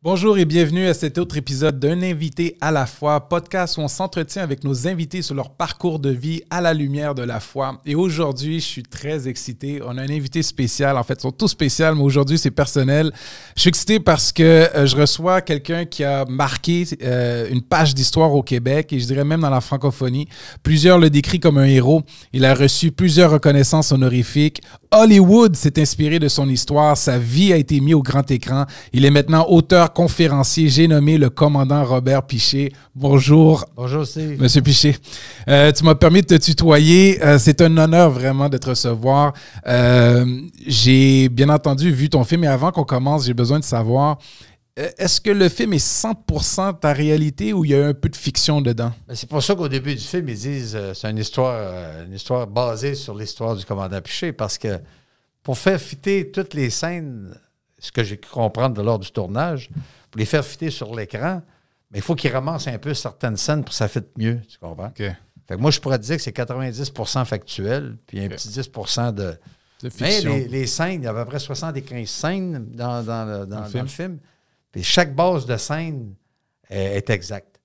Bonjour et bienvenue à cet autre épisode d'un invité à la foi, podcast où on s'entretient avec nos invités sur leur parcours de vie à la lumière de la foi. Et aujourd'hui, je suis très excité. On a un invité spécial. En fait, ils sont tous spéciaux, mais aujourd'hui, c'est personnel. Je suis excité parce que euh, je reçois quelqu'un qui a marqué euh, une page d'histoire au Québec et je dirais même dans la francophonie. Plusieurs le décrit comme un héros. Il a reçu plusieurs reconnaissances honorifiques. Hollywood s'est inspiré de son histoire. Sa vie a été mise au grand écran. Il est maintenant auteur conférencier, j'ai nommé le commandant Robert Piché. Bonjour. Bonjour, Steve. Monsieur Piché. Euh, tu m'as permis de te tutoyer. Euh, c'est un honneur vraiment de te recevoir. Euh, j'ai bien entendu vu ton film et avant qu'on commence, j'ai besoin de savoir est-ce que le film est 100% ta réalité ou il y a un peu de fiction dedans? Ben, c'est pour ça qu'au début du film, ils disent c'est une histoire, une histoire basée sur l'histoire du commandant Piché, parce que pour faire fitter toutes les scènes ce que j'ai comprendre de lors du tournage, pour les faire fitter sur l'écran, mais il faut qu'ils ramassent un peu certaines scènes pour que ça fitte mieux, tu comprends? Fait moi, je pourrais dire que c'est 90 factuel, puis un petit 10 de. mais les, scènes, il y avait à peu près 75 scènes dans, dans, le, dans, le, film. Puis chaque base de scène est, exacte.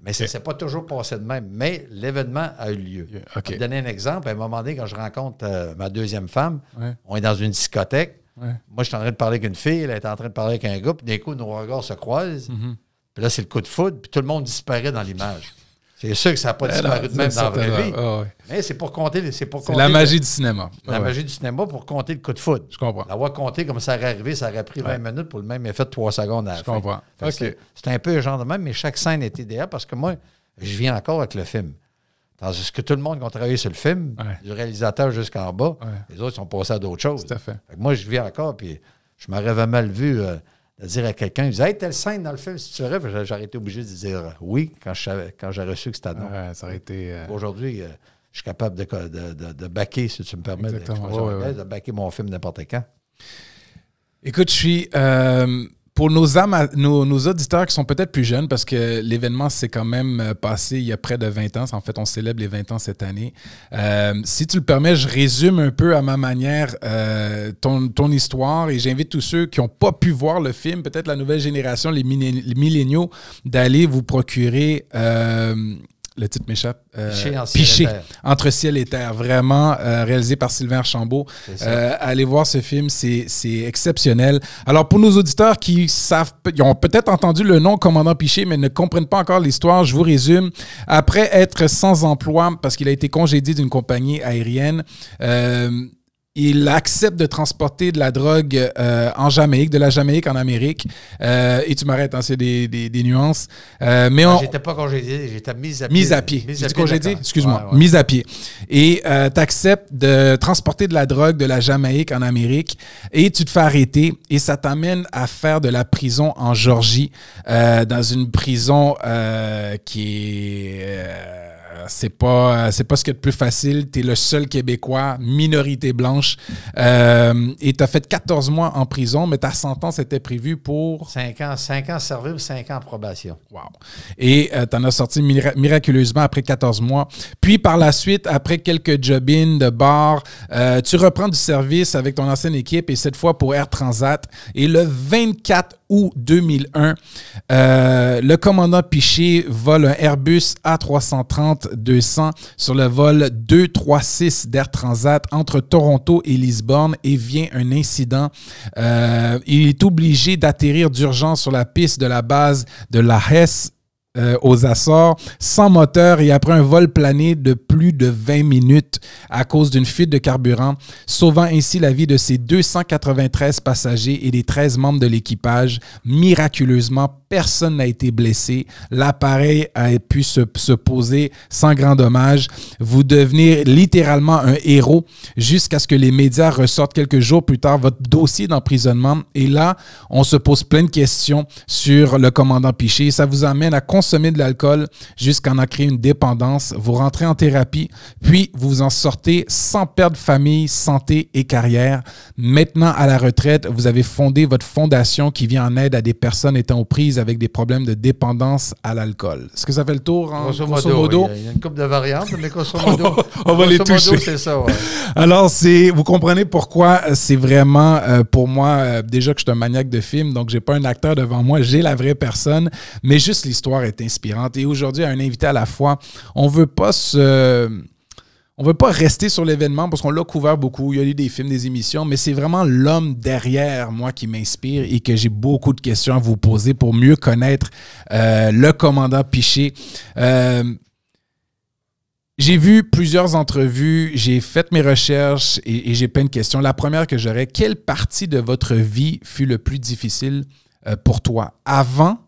Mais ça pas toujours passé de même. Mais l'événement a eu lieu. Je vais te donner un exemple. À un moment donné, quand je rencontre euh, ma deuxième femme, on est dans une discothèque. Moi, je suis en train de parler avec une fille, elle est en train de parler avec un gars, puis d'un coup, nos regards se croisent. Mm-hmm. Puis là, c'est le coup de foudre, puis tout le monde disparaît dans l'image. C'est sûr que ça n'a pas ben disparu de même dans la vie. Ah, mais c'est pour compter. C'est pour la magie du cinéma. La ah, magie du cinéma pour compter le coup de foudre. Je comprends. L'avoir compté comme ça aurait arrivé, ça aurait pris 20 minutes pour le même effet de 3 secondes à la Je comprends. C'est un peu le genre de même, mais chaque scène est idéale parce que moi, je viens encore avec le film que tout le monde qui a travaillé sur le film, du réalisateur jusqu'en bas, les autres sont passés à d'autres choses. moi, je vis encore, puis je m'en rêvais mal vu euh, de dire à quelqu'un, il disait, le telle dans le film, si tu rêves, j'aurais été obligé de dire oui quand, je quand j'ai reçu que c'était non. Euh, Aujourd'hui, euh, je suis capable de, de, de, baquer, si tu me permets, de, baquer mon film n'importe quand. Écoute, je suis pour nos, nos, auditeurs qui sont peut-être plus jeunes, parce que l'événement s'est quand même euh, passé il y a près de 20 ans. En fait, on célèbre les 20 ans cette année. Euh, si tu le permets, je résume un peu à ma manière euh, ton, histoire et j'invite tous ceux qui n'ont pas pu voir le film, peut-être la nouvelle génération, les, milléniaux, d'aller vous procurer euh, le titre m'échappe. Euh, Piché, Entre ciel et terre, vraiment euh, réalisé par Sylvain Archambault. Euh, allez voir ce film, c'est exceptionnel. Alors pour nos auditeurs qui savent, ils ont peut-être entendu le nom Commandant Piché, mais ne comprennent pas encore l'histoire, je vous résume. Après être sans emploi parce qu'il a été congédié d'une compagnie aérienne, il accepte de transporter de la drogue euh, en Jamaïque, de la Jamaïque en Amérique. Euh, et tu m'arrêtes, hein, c'est des, des, nuances. Euh, mais ah, on... J'étais pas congédié, j'étais mise à pied. Mise à pied. Mise congédié? Excuse-moi. Mise à pied. Et tu acceptes de transporter de la drogue de la Jamaïque en Amérique et tu te fais arrêter et ça t'amène à faire de la prison en Georgie, dans une prison qui est euh, c'est pas euh, c'est pas ce qu'il y a de plus facile. Tu es le seul Québécois, minorité blanche. Euh, et tu as fait 14 mois en prison, mais ta sentence était prévue pour. 5 ans, 5 ans ou 5 ans probation. Wow. Et tu en as sorti miraculeusement après 14 mois. Puis par la suite, après quelques job de bar, tu reprends du service avec ton ancienne équipe et cette fois pour Air Transat. Et le 24 août 2001. Euh, le commandant Piché vole un Airbus A330-200 sur le vol 236 d'Air Transat entre Toronto et Lisbonne et vient un incident. Euh, il est obligé d'atterrir d'urgence sur la piste de la base de La Hesse euh, aux Açores sans moteur et après un vol plané de plus de 20 minutes à cause d'une fuite de carburant, sauvant ainsi la vie de ses 293 passagers et des 13 membres de l'équipage. Miraculeusement, personne n'a été blessé. L'appareil a pu se, poser sans grand dommage. Vous devenez littéralement un héros jusqu'à ce que les médias ressortent quelques jours plus tard votre dossier d'emprisonnement. Et là, on se pose plein de questions sur le commandant Piché. Ça vous amène à consommez de l'alcool jusqu'à en a une dépendance, vous rentrez en thérapie, puis vous en sortez sans perdre famille, santé et carrière. Maintenant, à la retraite, vous avez fondé votre fondation qui vient en aide à des personnes étant aux prises avec des problèmes de dépendance à l'alcool. Est-ce que ça fait le tour? en hein? il y a une couple de variantes, mais grosso on va, les toucher. ça, Alors, vous comprenez pourquoi euh, c'est vraiment euh, pour moi, euh, déjà que je suis un maniaque de film, donc j'ai pas un acteur devant moi, j'ai la vraie personne, mais juste l'histoire est inspirante. Et aujourd'hui, à un invité à la fois, on veut pas se. On veut pas rester sur l'événement parce qu'on l'a couvert beaucoup. Il y a eu des films, des émissions, mais c'est vraiment l'homme derrière moi qui m'inspire et que j'ai beaucoup de questions à vous poser pour mieux connaître euh, le commandant Piché. Euh, j'ai vu plusieurs entrevues, j'ai fait mes recherches et, j'ai plein de questions. La première que j'aurais, quelle partie de votre vie fut le plus difficile euh, pour toi? Avant,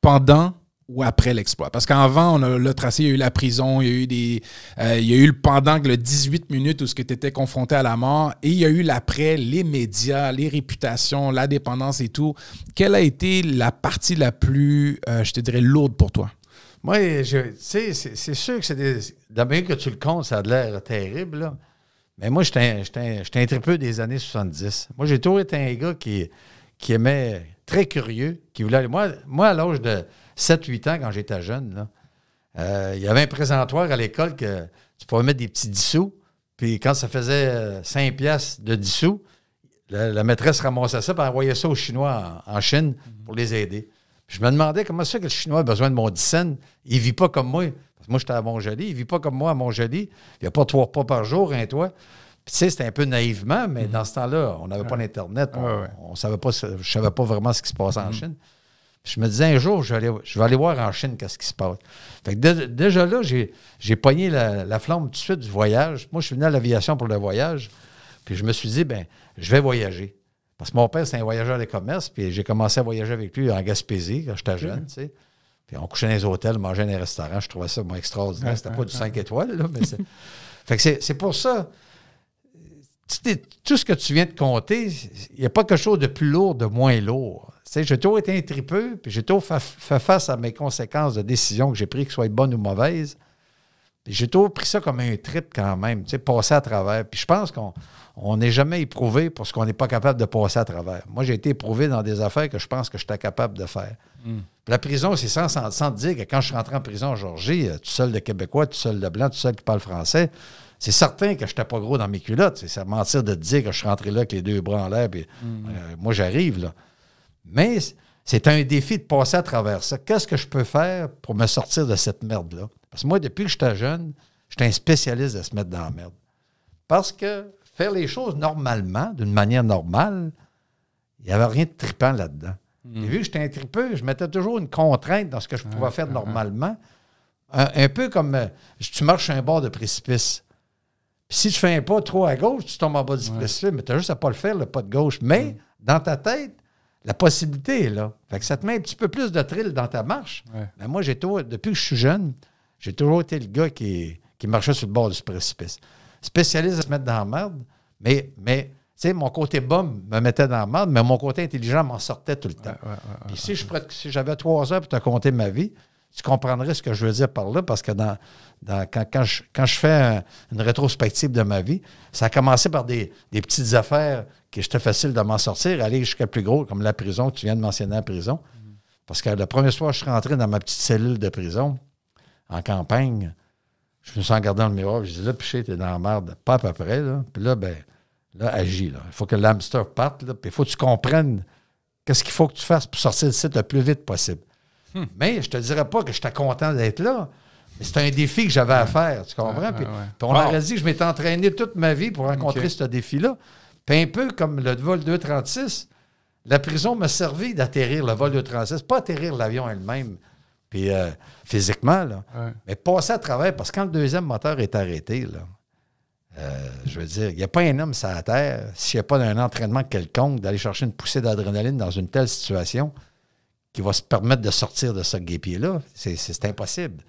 pendant ou après l'exploit. Parce qu'avant, on a le tracé, il y a eu la prison, il y a eu, des, euh, il y a eu le pendant le 18 minutes où ce que tu étais confronté à la mort, et il y a eu l'après, les médias, les réputations, la dépendance et tout. Quelle a été la partie la plus, euh, je te dirais, lourde pour toi? Moi, tu sais, c'est sûr que c'est des... que tu le comptes, ça a l'air terrible, Mais moi, je un, un, très peu des années 70. Moi, j'ai toujours été un gars qui, qui aimait très curieux, qui voulait aller. Moi, moi à l'âge de 7-8 ans, quand j'étais jeune, euh, il y avait un présentoir à l'école que tu pouvais mettre des petits sous, Puis quand ça faisait 5 euh, piastres de 10 sous, la maîtresse ramassait ça et envoyait ça aux Chinois en, Chine pour les aider. je me demandais comment c'est que le Chinois a besoin de mon cents, Il ne vit pas comme moi. Parce que moi, j'étais à Montjoly. Il ne vit pas comme moi à Montjoly. Il n'y a pas trois pas par jour, un hein, toi, tu sais, c'était un peu naïvement, mais mhm. dans ce temps-là, on n'avait pas l'Internet. On, savait pas, je ne savais pas vraiment ce qui se passait en mhm. Chine. je me disais, un jour, je vais aller, je vais aller voir en Chine qu'est-ce qui se passe. Fait déjà là, j'ai pogné la, flamme tout de suite du voyage. Moi, je suis venu à l'aviation pour le voyage. Puis, je me suis dit, ben je vais voyager. Parce que mon père, c'est un voyageur des commerces Puis, j'ai commencé à voyager avec lui en Gaspésie quand j'étais jeune, Puis, on couchait dans les hôtels, mangeait dans les restaurants. Je trouvais ça moi, extraordinaire. C'était pas du 5 étoiles, là, Fait que c'est pour ça tout ce que tu viens de compter, il n'y a pas quelque chose de plus lourd, de moins lourd. J'ai toujours été un tripeux, puis j'ai toujours fait, face à mes conséquences de décisions que j'ai prises, que soient bonnes ou mauvaises. J'ai toujours pris ça comme un trip quand même, passer à travers. Puis je pense qu'on n'est jamais éprouvé parce ce qu'on n'est pas capable de passer à travers. Moi, j'ai été éprouvé dans des affaires que je pense que j'étais capable de faire. Hmm. La prison, c'est sans, sans, te dire que quand je suis rentré en prison en Georgie, euh, tout seul de Québécois, tout seul de Blanc, tout seul qui parle français, c'est certain que je n'étais pas gros dans mes culottes. C'est ça mentir de te dire que je suis rentré là avec les deux bras en l'air. Mm. Euh, moi, j'arrive. là. Mais c'est un défi de passer à travers ça. Qu'est-ce que je peux faire pour me sortir de cette merde-là? Parce que moi, depuis que j'étais jeune, j'étais un spécialiste de se mettre dans la merde. Parce que faire les choses normalement, d'une manière normale, il n'y avait rien de tripant là-dedans. Mm. Et vu que j'étais un tripeux, je mettais toujours une contrainte dans ce que je pouvais faire normalement. Un, un, peu comme euh, tu marches sur un bord de précipice si tu fais un pas trop à gauche, tu tombes en bas du précipice, mais tu as juste à pas le faire, le pas de gauche. Mais dans ta tête, la possibilité est là. Fait que ça te met un petit peu plus de thrill dans ta marche. Mais ben, moi, j'ai toujours, depuis que je suis jeune, j'ai toujours été le gars qui, marchait sur le bord du précipice. Spécialiste à se mettre dans la merde, mais, mais tu sais, mon côté bum me mettait dans la merde, mais mon côté intelligent m'en sortait tout le temps. Puis si j'avais trois heures pour te compter ma vie, tu comprendrais ce que je veux dire par là, parce que dans, quand, je, fais une rétrospective de ma vie, ça a commencé par des, petites affaires qui étaient facile de m'en sortir, aller jusqu'à plus gros, comme la prison, que tu viens de mentionner la prison. Parce que le premier soir, je suis rentré dans ma petite cellule de prison, en campagne, je me suis regardé dans le miroir, je dis là, piché, t'es dans la merde, pas à peu près, là. Puis là, ben, agis, Il faut que l'hamster parte, puis il faut que tu comprennes qu'est-ce qu'il faut que tu fasses pour sortir de site le plus vite possible. Hmm. Mais je te dirais pas que j'étais content d'être là. Mais c'est un défi que j'avais à faire, tu comprends? puis, on m'a dit que je m'étais entraîné toute ma vie pour rencontrer ce défi-là. Puis un peu comme le vol 236, la prison m'a servi d'atterrir le vol 236, pas atterrir l'avion elle-même, puis euh, physiquement, là, mais passer à travers, parce que quand le deuxième moteur est arrêté, là, euh, je veux dire, il n'y a pas un homme ça à Terre, s'il n'y a pas un entraînement quelconque, d'aller chercher une poussée d'adrénaline dans une telle situation qui va se permettre de sortir de ce guépier-là. C'est impossible.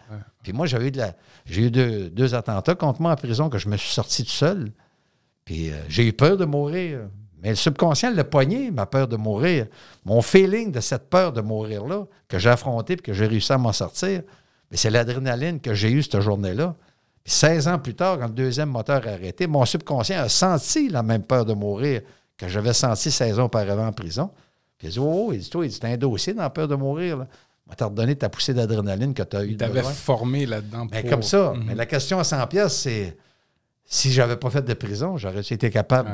Puis moi, j'ai eu, de eu deux, attentats contre moi en prison que je me suis sorti tout seul. Puis euh, j'ai eu peur de mourir. Mais le subconscient le poignet ma peur de mourir. Mon feeling de cette peur de mourir-là, que j'ai affronté et que j'ai réussi à m'en sortir, c'est l'adrénaline que j'ai eue cette journée-là. Puis 16 ans plus tard, quand le deuxième moteur est arrêté, mon subconscient a senti la même peur de mourir que j'avais senti 16 ans auparavant en prison il dit oh, oh, il dit, toi, c'est un dossier dans Peur de mourir. Là. On va ta poussée d'adrénaline que tu as eue. Tu avais formé là-dedans. Pour... comme ça. Mhm. Mais la question à 100 pièces, c'est si j'avais pas fait de prison, j'aurais été capable.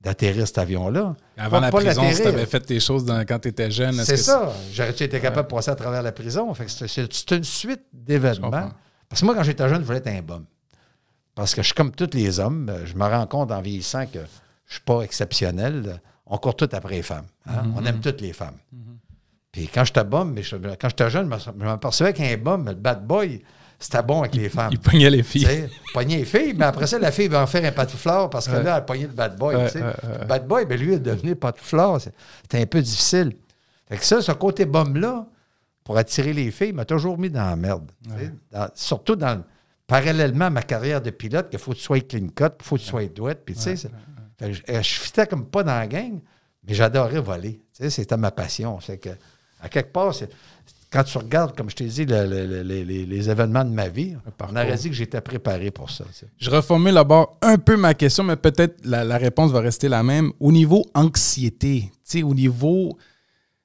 d'atterrir cet avion-là. Avant la prison, tu avais fait tes choses quand tu étais jeune. C'est ça. J'aurais été capable de passer à travers la prison. C'est une suite d'événements. Parce que moi, quand j'étais jeune, je voulais être un bum. Parce que je suis comme tous les hommes. Je me rends compte en vieillissant que je ne suis pas exceptionnel. On court tout après les femmes. Hein. Mm-hmm. On aime toutes les femmes. Mm-hmm. Puis quand j'étais quand j'étais jeune, je m'apercevais qu'un bum, le bad boy, c'était bon avec les femmes. Il pognait les filles. Il pognait les filles, mais après ça, la fille va en faire un patoufleur parce que là, elle pognait le bad boy. le bad boy, ben, lui, est devenu patoufleur. C'était un peu difficile. Fait que ça, ce côté bombe-là, pour attirer les filles, m'a toujours mis dans la merde. surtout dans, parallèlement à ma carrière de pilote, qu'il faut que tu sois clean cut, qu'il faut que tu sois douette. Puis tu sais, je, euh, je fitais comme pas dans la gang, mais j'adorais voler. Tu sais, c'était ma passion. que, à quelque part, quand tu regardes, comme je t'ai dit, les, événements de ma vie, on aurait dit que j'étais préparé pour ça. Je reformule un peu ma question, mais peut-être la, réponse va rester la même. Au niveau anxiété, tu au niveau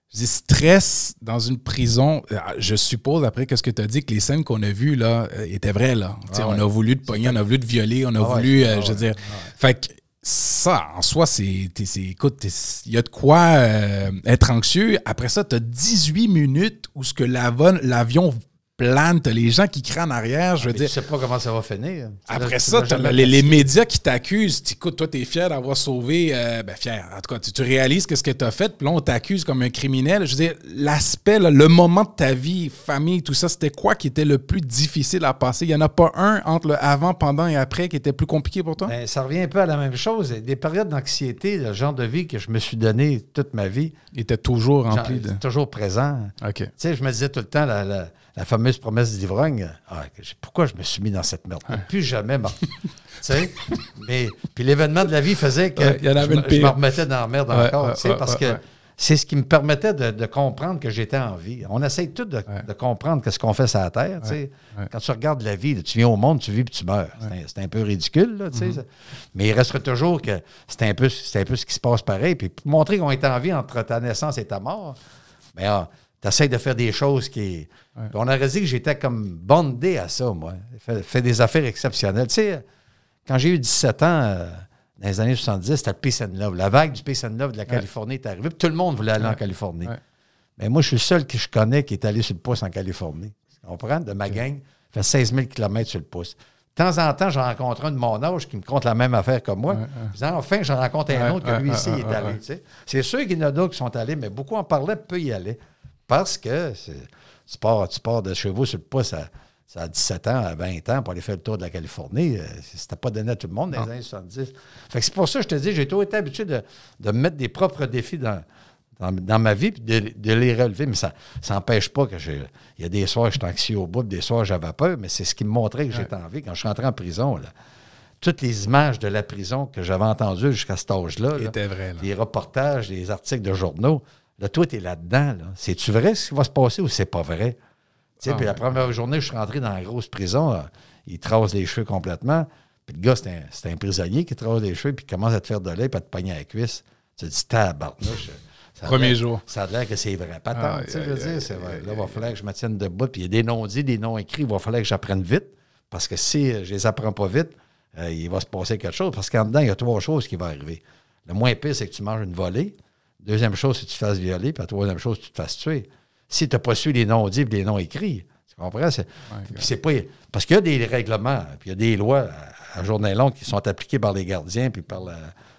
stress dans une prison, euh, je suppose, après quest ce que tu as dit, que les scènes qu'on a vues là, euh, étaient vraies. Là. Ah on a voulu te pogner, on a voulu te violer, on a ah voulu, ah je veux dire... Fait ça, en soi, c'est. Écoute, il y a de quoi euh, être anxieux. Après ça, tu as 18 minutes où ce que l'avion plane, t'as les gens qui crient en arrière, je veux dire. Tu sais pas comment ça va finir. Après ça, les, médias qui t'accusent. écoutes toi, t'es fier d'avoir sauvé, euh, ben fier, en tout cas, tu, réalises que ce que t'as fait, puis là, on t'accuse comme un criminel. Je veux dire, l'aspect, le moment de ta vie, famille, tout ça, c'était quoi qui était le plus difficile à passer? Il y en a pas un entre le avant, pendant et après qui était plus compliqué pour toi? Ben, ça revient un peu à la même chose. Des périodes d'anxiété, le genre de vie que je me suis donné toute ma vie. était toujours rempli de... Toujours présent. OK. Tu sais, je me disais tout le temps, la la fameuse promesse d'Ivrogne, ah, pourquoi je me suis mis dans cette merde? Plus jamais, m'en... mais Puis l'événement de la vie faisait que je, me remettais dans la merde encore, parce que c'est ce qui me permettait de, comprendre que j'étais en vie. On essaie tous de, comprendre ce qu'on fait sur la Terre. Quand tu regardes la vie, tu viens au monde, tu vis puis tu meurs. C'est un, peu ridicule, mm-hmm. mais il restera toujours que c'est un, peu, un peu ce qui se passe pareil. Puis montrer qu'on est en vie entre ta naissance et ta mort, mais... Ben, ah, t'essayes de faire des choses qui. On aurait dit que j'étais comme bondé à ça, moi. Fait, des affaires exceptionnelles. Tu sais, quand j'ai eu 17 ans, euh, dans les années 70, c'était le Peace and Love. La vague du Peace and Love de la Californie est arrivée, tout le monde voulait aller en Californie. Mais moi, je suis le seul que je connais qui est allé sur le pouce en Californie. Tu comprends? De ma gang, fait 16 000 km sur le pouce. De temps en temps, j'en rencontre un de mon âge qui me compte la même affaire que moi. Disant, enfin, j'en rencontre un autre que lui ici est allé. Tu sais. C'est sûr qu'il y en a d'autres qui sont allés, mais beaucoup en parlaient, peu y aller. Parce que tu pars, tu pars de chevaux sur le pouce à, 17 ans, à 20 ans, pour aller faire le tour de la Californie. Euh, c'était pas donné à tout le monde dans les années 70. c'est pour ça que je te dis, j'ai toujours été habitué de, de mettre des propres défis dans, dans, ma vie, puis de, les relever. Mais ça n'empêche pas que j'ai. Il y a des soirs, j'étais anxieux au bout, des soirs, j'avais peur, mais c'est ce qui me montrait que j'étais en vie quand je suis rentré en prison. toutes les images de la prison que j'avais entendues jusqu'à cet âge là. Les reportages, les articles de journaux, Là, toi, est Là. dedans cest tu vrai ce qui va se passer ou c'est pas vrai? Ah, puis la première journée, je suis rentré dans la grosse prison. il trace les cheveux complètement. Puis le gars, c'est un, prisonnier qui trace les cheveux, puis commence à te faire de l'œil et à te pogner à la cuisse. Tu te dis, tabarnouche. Premier jour. Ça a l'air que c'est vrai. Pas tant, tu veux dire, Là, il va falloir que je me tienne debout. Puis il y a des noms dits des noms écrits Il va falloir que j'apprenne vite. Parce que si euh, je les apprends pas vite, euh, il va se passer quelque chose. Parce qu'en dedans, il y a trois choses qui vont arriver. Le moins pire, c'est que tu manges une volée. Deuxième chose, si tu te fasses violer. Puis la troisième chose, tu te fasses tuer. Si tu n'as pas su les noms dits les noms écrits Tu comprends? C'est, parce qu'il y a des règlements, puis il y a des lois à, journée longue qui sont appliquées par les gardiens, puis par la,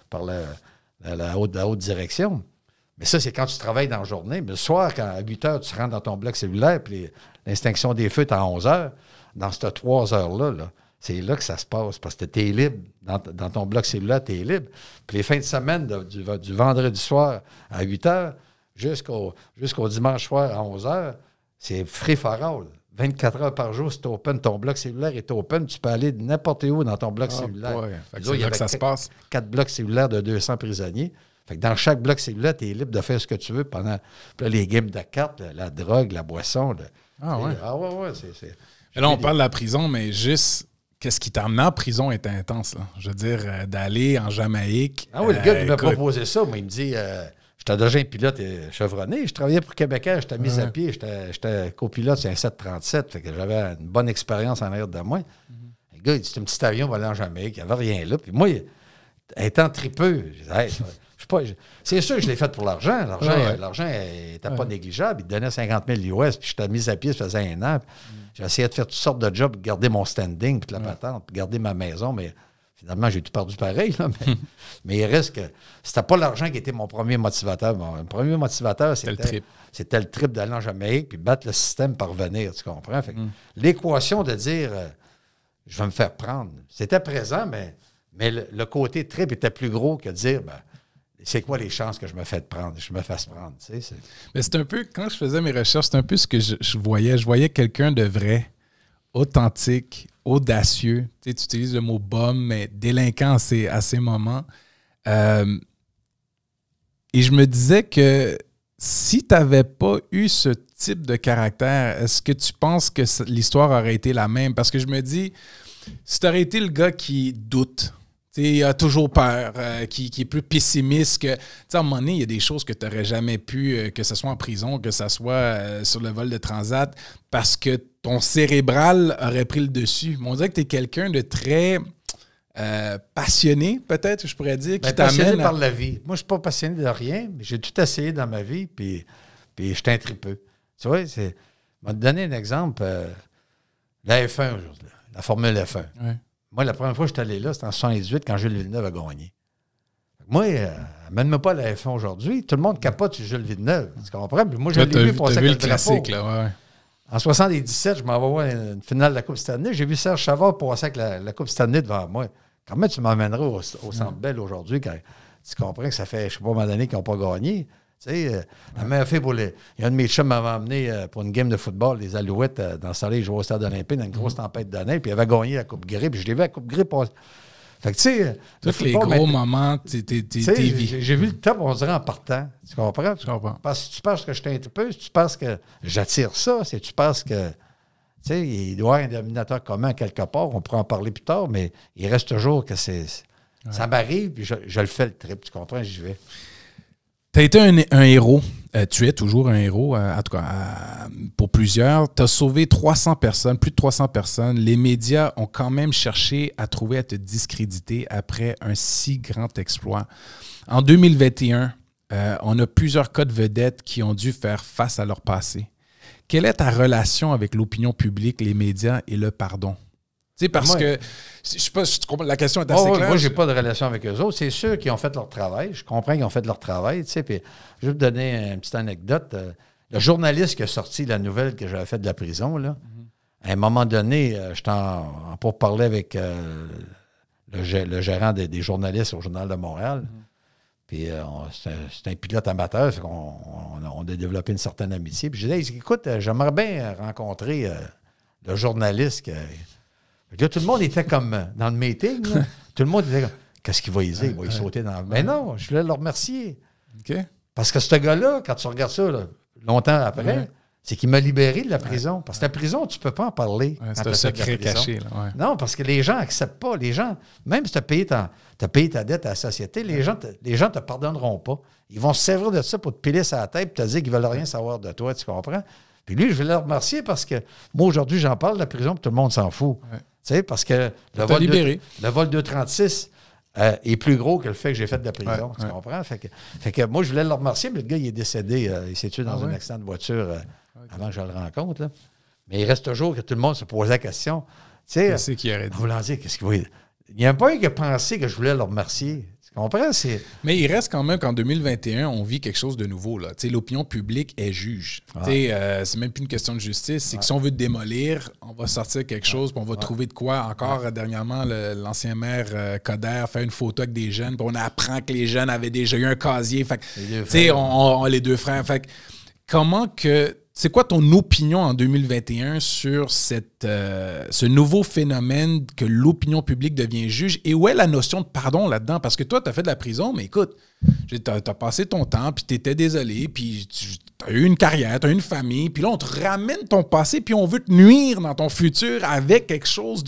par la, haute, la haute direction. Mais ça, c'est quand tu travailles dans la journée. Mais le soir, quand à 8 heures, tu rentres dans ton bloc cellulaire, puis l'extinction des feux est à 11 heures. Dans ces trois heures-là, là, c'est là que ça se passe, parce que tu es libre. Dans, ton bloc cellulaire, tu es libre. Puis les fins de semaine, du, du, vendredi soir à 8 h jusqu'au dimanche soir à 11 h, c'est free for 24 heures par jour, c'est open. Ton bloc cellulaire est open. Tu peux aller n'importe où dans ton bloc ah, cellulaire. C'est que ça se passe. Quatre blocs cellulaires de 200 prisonniers. Fait que dans chaque bloc cellulaire, tu es libre de faire ce que tu veux pendant les games de cartes, la, drogue, la boisson. Ah, ah ouais. Ah là, on parle de la prison, mais juste Qu'est-ce qui t'a amené en prison était intense. Là. Je veux dire, euh, d'aller en Jamaïque. Ah oui, le gars qui m'a euh, proposé ça, moi, il me dit je euh, J'étais déjà un pilote chevronné. Je travaillais pour Québécois, j'étais mis à pied, j'étais copilote c'est un 737. Fait que j'avais une bonne expérience en arrière de moi. Mhm. Le gars, il dit C'est un petit avion, on va aller en Jamaïque. Il n'y avait rien là. Puis moi, étant tripeux, je disais c'est sûr que je l'ai fait pour l'argent. L'argent n'était pas négligeable. Il donnait 50 000 US, puis j'étais mis à pied, ça faisait un an. Mhm j'ai essayé de faire toutes sortes de jobs, garder mon standing, puis la patente, garder ma maison, mais finalement, j'ai tout perdu pareil. Là, mais, il reste que c'était pas l'argent qui était mon premier motivateur. Mon premier motivateur, c'était le trip, d'aller en Jamaïque, puis battre le système pour revenir, tu comprends? Mm. L'équation de dire euh, je vais me faire prendre », c'était présent, mais, mais le, côté trip était plus gros que de dire ben, c'est quoi les chances que je me fasse prendre, je me fasse prendre. Tu sais, Mais c'est un peu, quand je faisais mes recherches, c'est un peu ce que je, voyais. Je voyais quelqu'un de vrai, authentique, audacieux. Tu, utilises le mot bum, mais délinquant à ces, à moments. Euh, et je me disais que si tu n'avais pas eu ce type de caractère, est-ce que tu penses que l'histoire aurait été la même? Parce que je me dis, si tu aurais été le gars qui doute, a toujours peur, euh, qui, est plus pessimiste que. Tu sais, à un moment donné, il y a des choses que tu n'aurais jamais pu, euh, que ce soit en prison, que ce soit euh, sur le vol de transat, parce que ton cérébral aurait pris le dessus. on dirait que tu es quelqu'un de très. passionné, peut-être, je pourrais dire, qui ben, Passionné par la vie. Moi, je ne suis pas passionné de rien, mais j'ai tout essayé dans ma vie, puis, puis je suis peu. Tu vois, c'est. Je vais te donner un exemple. la F1 aujourd'hui, la Formule F1. Moi, la première fois que je suis allé là, c'était en 78 quand Jules Villeneuve a gagné. Moi, euh, amène-moi pas à la F1 aujourd'hui. Tout le monde capote sur Jules Villeneuve. Tu comprends? Puis moi, je l'ai vu passer le classique, là, ouais. En 77, je m'en vais voir une finale de la Coupe Stanley. J'ai vu Serge Chavard passer avec la, la Coupe Stanley devant moi. Comment tu m'emmènerais au, Centre belle aujourd'hui quand tu comprends que ça fait, je sais pas, combien d'années qu'ils n'ont pas gagné? Tu sais, euh, la pour les. Il y a un de mes chums m'avait emmené euh, pour une game de football, les Alouettes, euh, dans le soleil jouer au Stade Olympique, dans une grosse mhm. tempête d'année, puis il avait gagné la Coupe grippe, puis je l'ai vu à la Coupe grippe Fait que, tu sais. Tous les gros moments, t'es vie. J'ai vu le top, on dirait en partant. Tu comprends? Tu comprends. Parce que tu penses que je t'ai un peu, si tu penses que j'attire ça, si tu penses que. Tu sais, il doit y avoir un dominateur commun quelque part, on pourra en parler plus tard, mais il reste toujours que c'est. Ça m'arrive, puis je, je, le fais le trip, tu comprends? J'y vais. Tu as été un, héros. Euh, tu es toujours un héros, euh, en tout cas euh, pour plusieurs. Tu as sauvé 300 personnes, plus de 300 personnes. Les médias ont quand même cherché à trouver à te discréditer après un si grand exploit. En 2021, on a plusieurs cas vedettes qui ont dû faire face à leur passé. Quelle est ta relation avec l'opinion publique, les médias et le pardon? parce que je sais pas, la question est assez claire. Moi, j'ai pas de relation avec eux autres. C'est ceux qui ont fait leur travail. Je comprends qu'ils ont fait leur travail. Tu je vais vous donner une petite anecdote. Euh, le journaliste qui a sorti la nouvelle que j'avais faite de la prison, là, mhm. à un moment donné, euh, j'étais en, pour parler avec euh, le, gérant des, journalistes au Journal de Montréal. Mhm. Puis c'est un, pilote amateur, on, on, a développé une certaine amitié. Puis je disais, écoute, j'aimerais bien rencontrer le journaliste qui, Là, tout le monde était comme euh, dans le meeting. tout le monde était comme Qu'est-ce qu'il va y dire? Il va y sauter dans le. Mais non, je voulais le remercier. Parce que ce gars-là, quand tu regardes ça longtemps après, c'est qu'il m'a libéré de la prison. Parce que la prison, tu ne peux pas en parler. c'est un secret caché. non, parce que les gens n'acceptent pas. Les gens, même si tu as payé, ta, dette à la société, les gens ne gens te pardonneront pas. Ils vont se servir de ça pour te piler sa tête et te dire qu'ils ne veulent rien savoir de toi, tu comprends? Puis lui, je vais le remercier parce que moi, aujourd'hui, j'en parle de la prison, tout le monde s'en fout parce que le vol, vol 236 euh, est plus gros que le fait que j'ai fait de la prison. tu comprends? Fait que, moi, je voulais le remercier, mais le gars, il est décédé. Euh, il s'est tué dans ah un accident de voiture euh, avant que je le rencontre. Mais il reste toujours que tout le monde se pose la question. Tu ce Il n'y a pas eu qui a pensé que je voulais le remercier. Mais il reste quand même qu'en 2021, on vit quelque chose de nouveau. L'opinion publique est juge. Ouais. Euh, c'est même plus une question de justice. C'est que si on veut démolir, on va sortir quelque chose, puis on va trouver de quoi. Encore euh, dernièrement, l'ancien maire euh, Coder fait une photo avec des jeunes, puis on apprend que les jeunes avaient déjà eu un casier. on, a les deux frères. Fait, comment que c'est quoi ton opinion en 2021 sur cette, euh, ce nouveau phénomène que l'opinion publique devient juge et où est la notion de pardon là-dedans? Parce que toi, tu as fait de la prison, mais écoute, tu as, passé ton temps, puis tu étais désolé, puis tu as eu une carrière, tu as eu une famille, puis là, on te ramène ton passé, puis on veut te nuire dans ton futur avec quelque chose.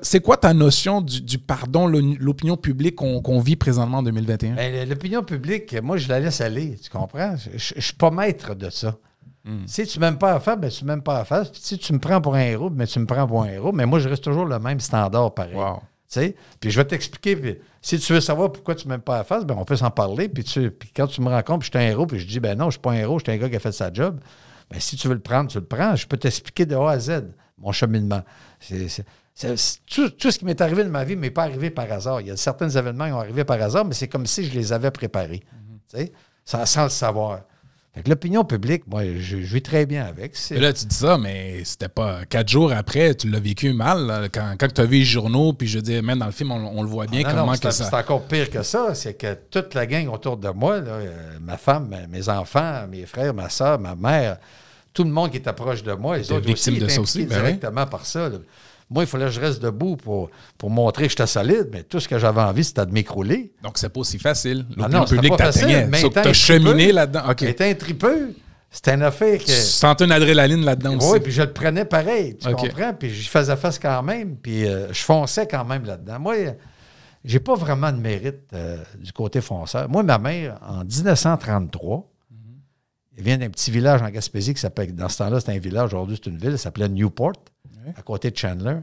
C'est quoi ta notion du, pardon, l'opinion publique qu'on vit présentement en 2021? Ben, l'opinion publique, moi, je la laisse aller, tu comprends? Je ne suis pas maître de ça. Hmm. Si tu ne m'aimes pas à faire, ben, tu ne m'aimes pas à faire. Si tu me prends pour un héros, mais ben, tu me prends pour un héros. Mais moi, je reste toujours le même standard pareil. Puis je vais t'expliquer. Si tu veux savoir pourquoi tu ne m'aimes pas à face, ben, on peut s'en parler. Puis, quand tu me rencontres, puis je suis un héros, puis je dis, ben non, je ne suis pas un héros, je suis un gars qui a fait sa job. Ben, si tu veux le prendre, tu le prends. Je peux t'expliquer de A à Z mon cheminement. tout, ce qui m'est arrivé de ma vie ne m'est pas arrivé par hasard. Il y a certains événements qui ont arrivé par hasard, mais c'est comme si je les avais préparés. Mm-hmm. sans le savoir l'opinion publique, moi, je, suis très bien avec. là, tu dis ça, mais c'était pas quatre jours après, tu l'as vécu mal. quand, quand tu as vu les journaux, puis je dis, même dans le film, on, le voit bien ah, comment que ça. C'est encore pire que ça. C'est que toute la gang autour de moi, euh, ma femme, mes enfants, mes frères, ma soeur, ma mère, tout le monde qui est proche de moi, les aussi, de ça ben directement par ça. Moi, il fallait que je reste debout pour, pour montrer que j'étais solide, mais tout ce que j'avais envie, c'était de m'écrouler. Donc, c'est pas aussi facile. Le ah non, public t'atteignait. Tu as cheminé là-dedans. C'était un tripeux. C'était une affaire que. Tu sentais une adrénaline là-dedans aussi. Oui, puis je le prenais pareil. Tu comprends? Puis j'y faisais face quand même. Puis euh, je fonçais quand même là-dedans. Moi, j'ai pas vraiment de mérite euh, du côté fonceur. Moi, ma mère, en 1933, elle mhm. vient d'un petit village en Gaspésie qui s'appelle, dans ce temps-là, c'était un village, aujourd'hui c'est une ville, elle s'appelait Newport à côté de Chandler.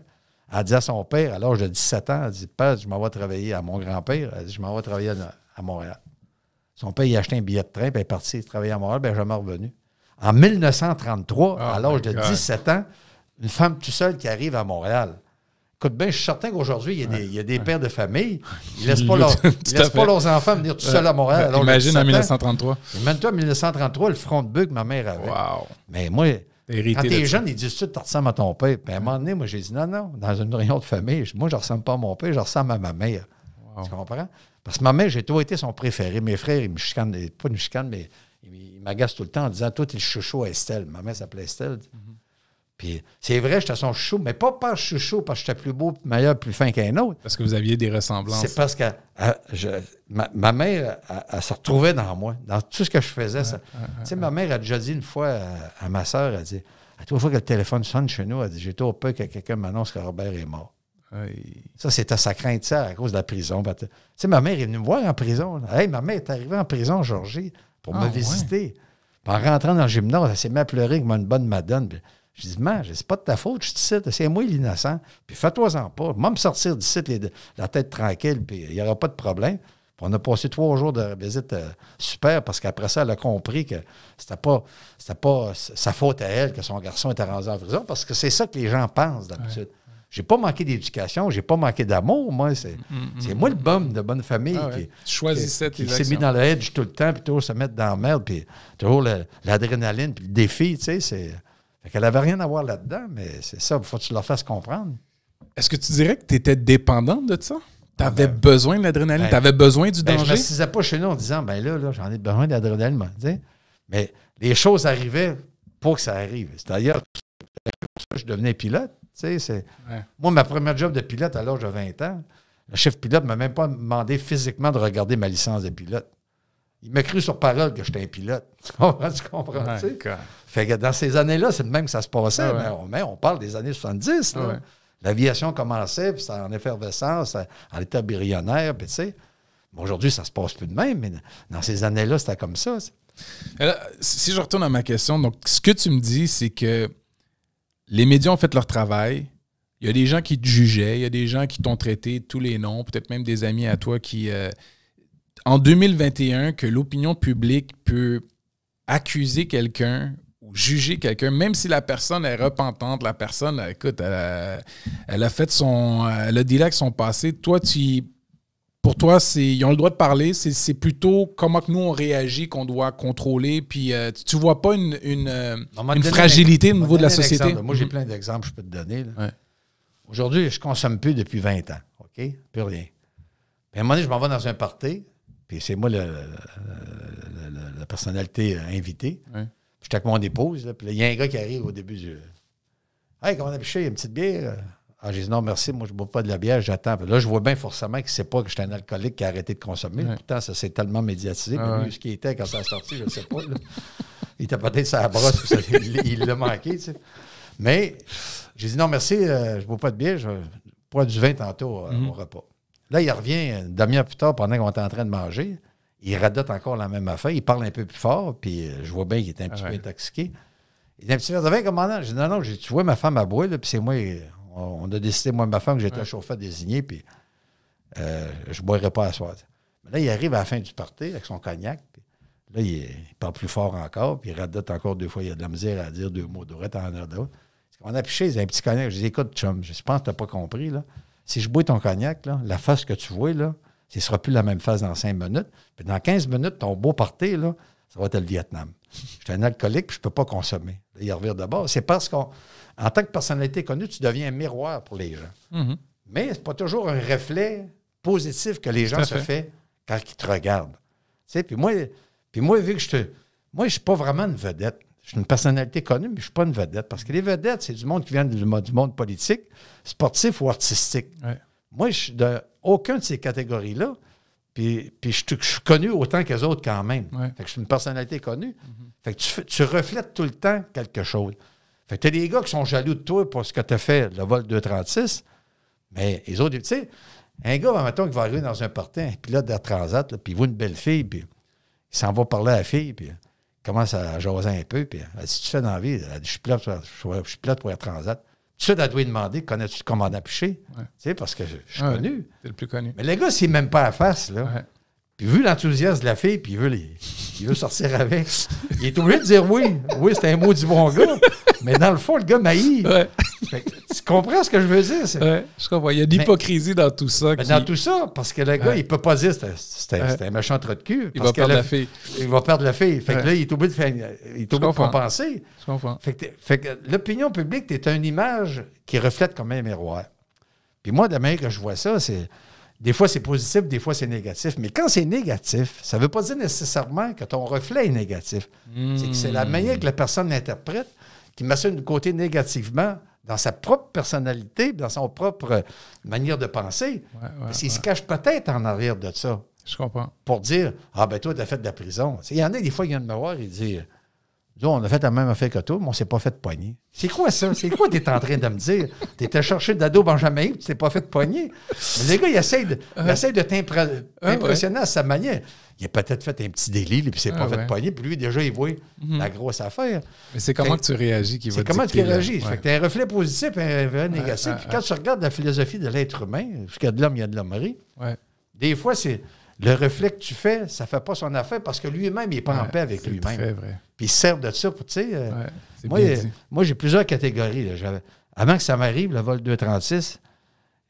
Elle dit à son père, à l'âge de 17 ans, elle dit Père, je m'en vais travailler à mon grand-père. Elle dit Je m'en vais travailler à Montréal. Son père, il achetait un billet de train, puis il est parti travailler à Montréal, puis jamais revenu. En 1933, ah, à l'âge de 17 ans, une femme tout seule qui arrive à Montréal. Écoute bien, je suis certain qu'aujourd'hui, il, y a des, pères de famille. Ils ne laissent, pas, leurs enfants venir tout seuls à Montréal. imagine en 1933. Imagine-toi en 1933, le front de bug que ma mère avait. Wow. Mais moi, quand t'es jeune, ils disent tu ressembles à ton père. Puis ben, à un moment donné, moi, j'ai dit non, non, dans une réunion de famille, moi, je ne ressemble pas à mon père, je ressemble à ma mère. Tu comprends? Parce que ma mère, j'ai toujours été son préféré. Mes frères, ils me chicanent, pas ils me chicanent, mais ils m'agacent tout le temps en disant Toi, est le chouchou à Estelle. Ma mère s'appelait Estelle. Mhm. Puis c'est vrai, je j'étais son chouchou, mais pas parce que je suis chaud, parce que j'étais plus beau, meilleur, plus fin qu'un autre. Parce que vous aviez des ressemblances. C'est parce que euh, ma, mère, elle, se retrouvait dans moi, dans tout ce que je faisais. tu sais, ma mère a déjà dit une fois à, ma soeur, elle a dit, à trois fois que le téléphone sonne chez nous, elle dit, j'ai trop peur que quelqu'un m'annonce que Robert est mort. Ça, c'était sa crainte, ça, à cause de la prison. Tu sais, ma mère est venue me voir en prison. Hey, ma mère est arrivée en prison, Georgie, pour me ah, visiter. Puis en rentrant dans le gymnase, elle s'est mise à pleurer comme une bonne madone. Je dis, c'est pas de ta faute, je te cite. c'est moi l'innocent. Puis fais-toi-en pas. Moi, me sortir d'ici la tête tranquille, puis il n'y aura pas de problème. on a passé trois jours de visite euh, super parce qu'après ça, elle a compris que c'était pas, pas sa faute à elle que son garçon était rendu en prison parce que c'est ça que les gens pensent d'habitude. J'ai pas manqué d'éducation, j'ai pas manqué d'amour, moi. C'est mm, mm, mm, moi le bum de bonne famille ah qui, s'est mis dans le hedge tout le temps, puis toujours se mettre dans la merde, puis toujours l'adrénaline, puis le défi, tu sais, c'est elle qu'elle n'avait rien à voir là-dedans, mais c'est ça, il faut que tu leur fasses comprendre. Est-ce que tu dirais que tu étais dépendante de ça? Tu avais ah ben, besoin de l'adrénaline, ben, tu avais besoin du ben, danger? je ne me pas chez nous en disant, ben là, j'en ai besoin d'adrénaline. Mais les choses arrivaient pour que ça arrive. C'est d'ailleurs pour ça que je devenais pilote. c'est Moi, ma première job de pilote à l'âge de 20 ans, le chef pilote ne m'a même pas demandé physiquement de regarder ma licence de pilote. Il m'a cru sur parole que j'étais un pilote. Tu comprends? Tu comprends? Fait que dans ces années-là, c'est le même que ça se passait. mais, on, parle des années 70. L'aviation commençait, puis c'est en effervescence, en état billionnaire, puis tu sais. Aujourd'hui, ça se passe plus de même, mais dans ces années-là, c'était comme ça. si je retourne à ma question, donc ce que tu me dis, c'est que les médias ont fait leur travail. Il y a des gens qui te jugeaient, il y a des gens qui t'ont traité tous les noms, peut-être même des amis à toi qui. Euh, en 2021 que l'opinion publique peut accuser quelqu'un ou juger quelqu'un, même si la personne est repentante, la personne, écoute, elle a, fait son. Elle a son passé. Toi, tu. Pour toi, c'est, ils ont le droit de parler. C'est, plutôt comment que nous on réagit qu'on doit contrôler. Puis euh, tu, ne vois pas une, une, euh, fragilité au niveau de la société. Moi, j'ai mm. plein d'exemples je peux te donner. Aujourd'hui, je ne consomme plus depuis 20 ans. OK? Plus rien. à un moment donné, je m'en vais dans un party. Puis c'est moi la personnalité euh, invitée. puis J'étais avec mon épouse. Là, puis il y a un gars qui arrive au début du. Hey, comment on a piché? Une petite bière? Ah, j'ai dit non, merci, moi je ne bois pas de la bière, j'attends. Là, je vois bien forcément qu'il ne sait pas que j'étais un alcoolique qui a arrêté de consommer. Pourtant, ça s'est tellement médiatisé. Ah ce qu'il était quand ça a sorti, je ne sais pas. Il était peut-être sa brosse, il l'a manqué. Tu sais. Mais j'ai dit non, merci, euh, je ne bois pas de bière, je bois du vin tantôt euh, mm-hmm. au repas. Là, il revient une demi-heure plus tard pendant qu'on était en train de manger. Il radote encore la même affaire. Il parle un peu plus fort, puis euh, je vois bien qu'il est un ah petit peu intoxiqué. Il dit un petit verre de vin, commandant. Je dis non, non, j'ai tu vois, ma femme à boire, puis c'est moi. On, a décidé, moi et ma femme, que j'étais un chauffeur désigné, puis euh, je ne boirais pas à soir. Mais là, il arrive à la fin du party avec son cognac, puis là, il, parle plus fort encore, puis il radote encore deux fois. Il a de la misère à dire deux mots d'orette en heure d'autre. On a piché, il a un petit cognac. Je dis écoute, chum, je pense que tu n'as pas compris, là. Si je bois ton cognac, la face que tu vois, là, ce ne sera plus la même face dans cinq minutes. Puis dans 15 minutes, ton beau parti, là, ça va être le Vietnam. Je suis un alcoolique, je ne peux pas consommer. Il revient d'abord. C'est parce qu'en tant que personnalité connue, tu deviens un miroir pour les gens. Mm-hmm. Mais ce n'est pas toujours un reflet positif que les gens se font quand ils te regardent. Tu puis moi, puis moi, vu que je te. Moi, je ne suis pas vraiment une vedette. Je suis une personnalité connue, mais je ne suis pas une vedette. Parce que les vedettes, c'est du monde qui vient du, monde politique, sportif ou artistique. Moi, je suis de aucune de ces catégories-là. Puis, je, suis connu autant que autres quand même. Fait que je suis une personnalité connue. Mm-hmm. Fait que tu, reflètes tout le temps quelque chose. Fait que as des gars qui sont jaloux de toi pour ce que tu as fait, le vol 236, mais les autres, tu sais, un gars, mettons, qui va arriver dans un parterre, un pilote de transat, puis il voit une belle fille, puis il s'en va parler à la fille, puis commence à jaser un peu, puis elle dit Si tu fais dans la vie, elle dit, je suis plate pour, je suis plate pour transat. tu de suite, elle doit lui demander Connais-tu le commandant Piché Tu sais, parce que je, suis connu. C'est le plus connu. Mais le gars, s'il même pas à face, là. Puis vu l'enthousiasme de la fille, puis il veut, il veut sortir avec. Il est obligé de dire oui. Oui, c'est un mot du bon gars. Mais dans le fond, le gars maillit tu comprends ce que je veux dire? Oui, je comprends. Il y a de l'hypocrisie dans tout ça. Dans tout ça, parce que le gars, il ne peut pas dire c'était ouais. un méchant trop de cul. Il va perdre la... fille. Il va perdre la fille. Fait que là, il est obligé de, faire... il est obligé de compenser. Je comprends. Fait que, l'opinion publique, est une image qui reflète comme un miroir. Puis moi, de la manière que je vois ça, c'est. Des fois, c'est positif, des fois, c'est négatif. Mais quand c'est négatif, ça ne veut pas dire nécessairement que ton reflet est négatif. C'est que c'est la hmm. manière que la personne l'interprète qui m'assume du côté négativement dans sa propre personnalité, dans son propre manière de penser. il se cache peut-être en arrière de ça. Je comprends. Pour dire Ah, ben toi, tu as fait de la prison. Il y en a des fois, il vient de me voir et dire on a fait la même affaire que toi, mais on s'est pas fait de poignée. C'est quoi ça? C'est quoi t'es en train de me dire? étais cherché d'ado Benjamin, tu t'es pas fait de poignée. gars, il essaie de, euh, de euh, t'impressionner à sa manière. Il a peut-être fait un petit délit, puis ne s'est ah, pas fait de poignée, puis lui, déjà, il voit mhm. la grosse affaire. Mais c'est comment que tu réagis qui va C'est comment tu réagis. Ouais. Fait un reflet positif et un reflet négatif. puis quand tu regardes la philosophie de l'être humain, qu'il y a de l'homme, il y a de l'hommerie, des fois, c'est le reflet que tu fais, ça ne fait pas son affaire parce que lui-même, il n'est pas en paix avec lui-même. Puis il sert de ça pour, tu sais. Euh, euh, moi, j'ai plusieurs catégories. Avant que ça m'arrive, le vol 236,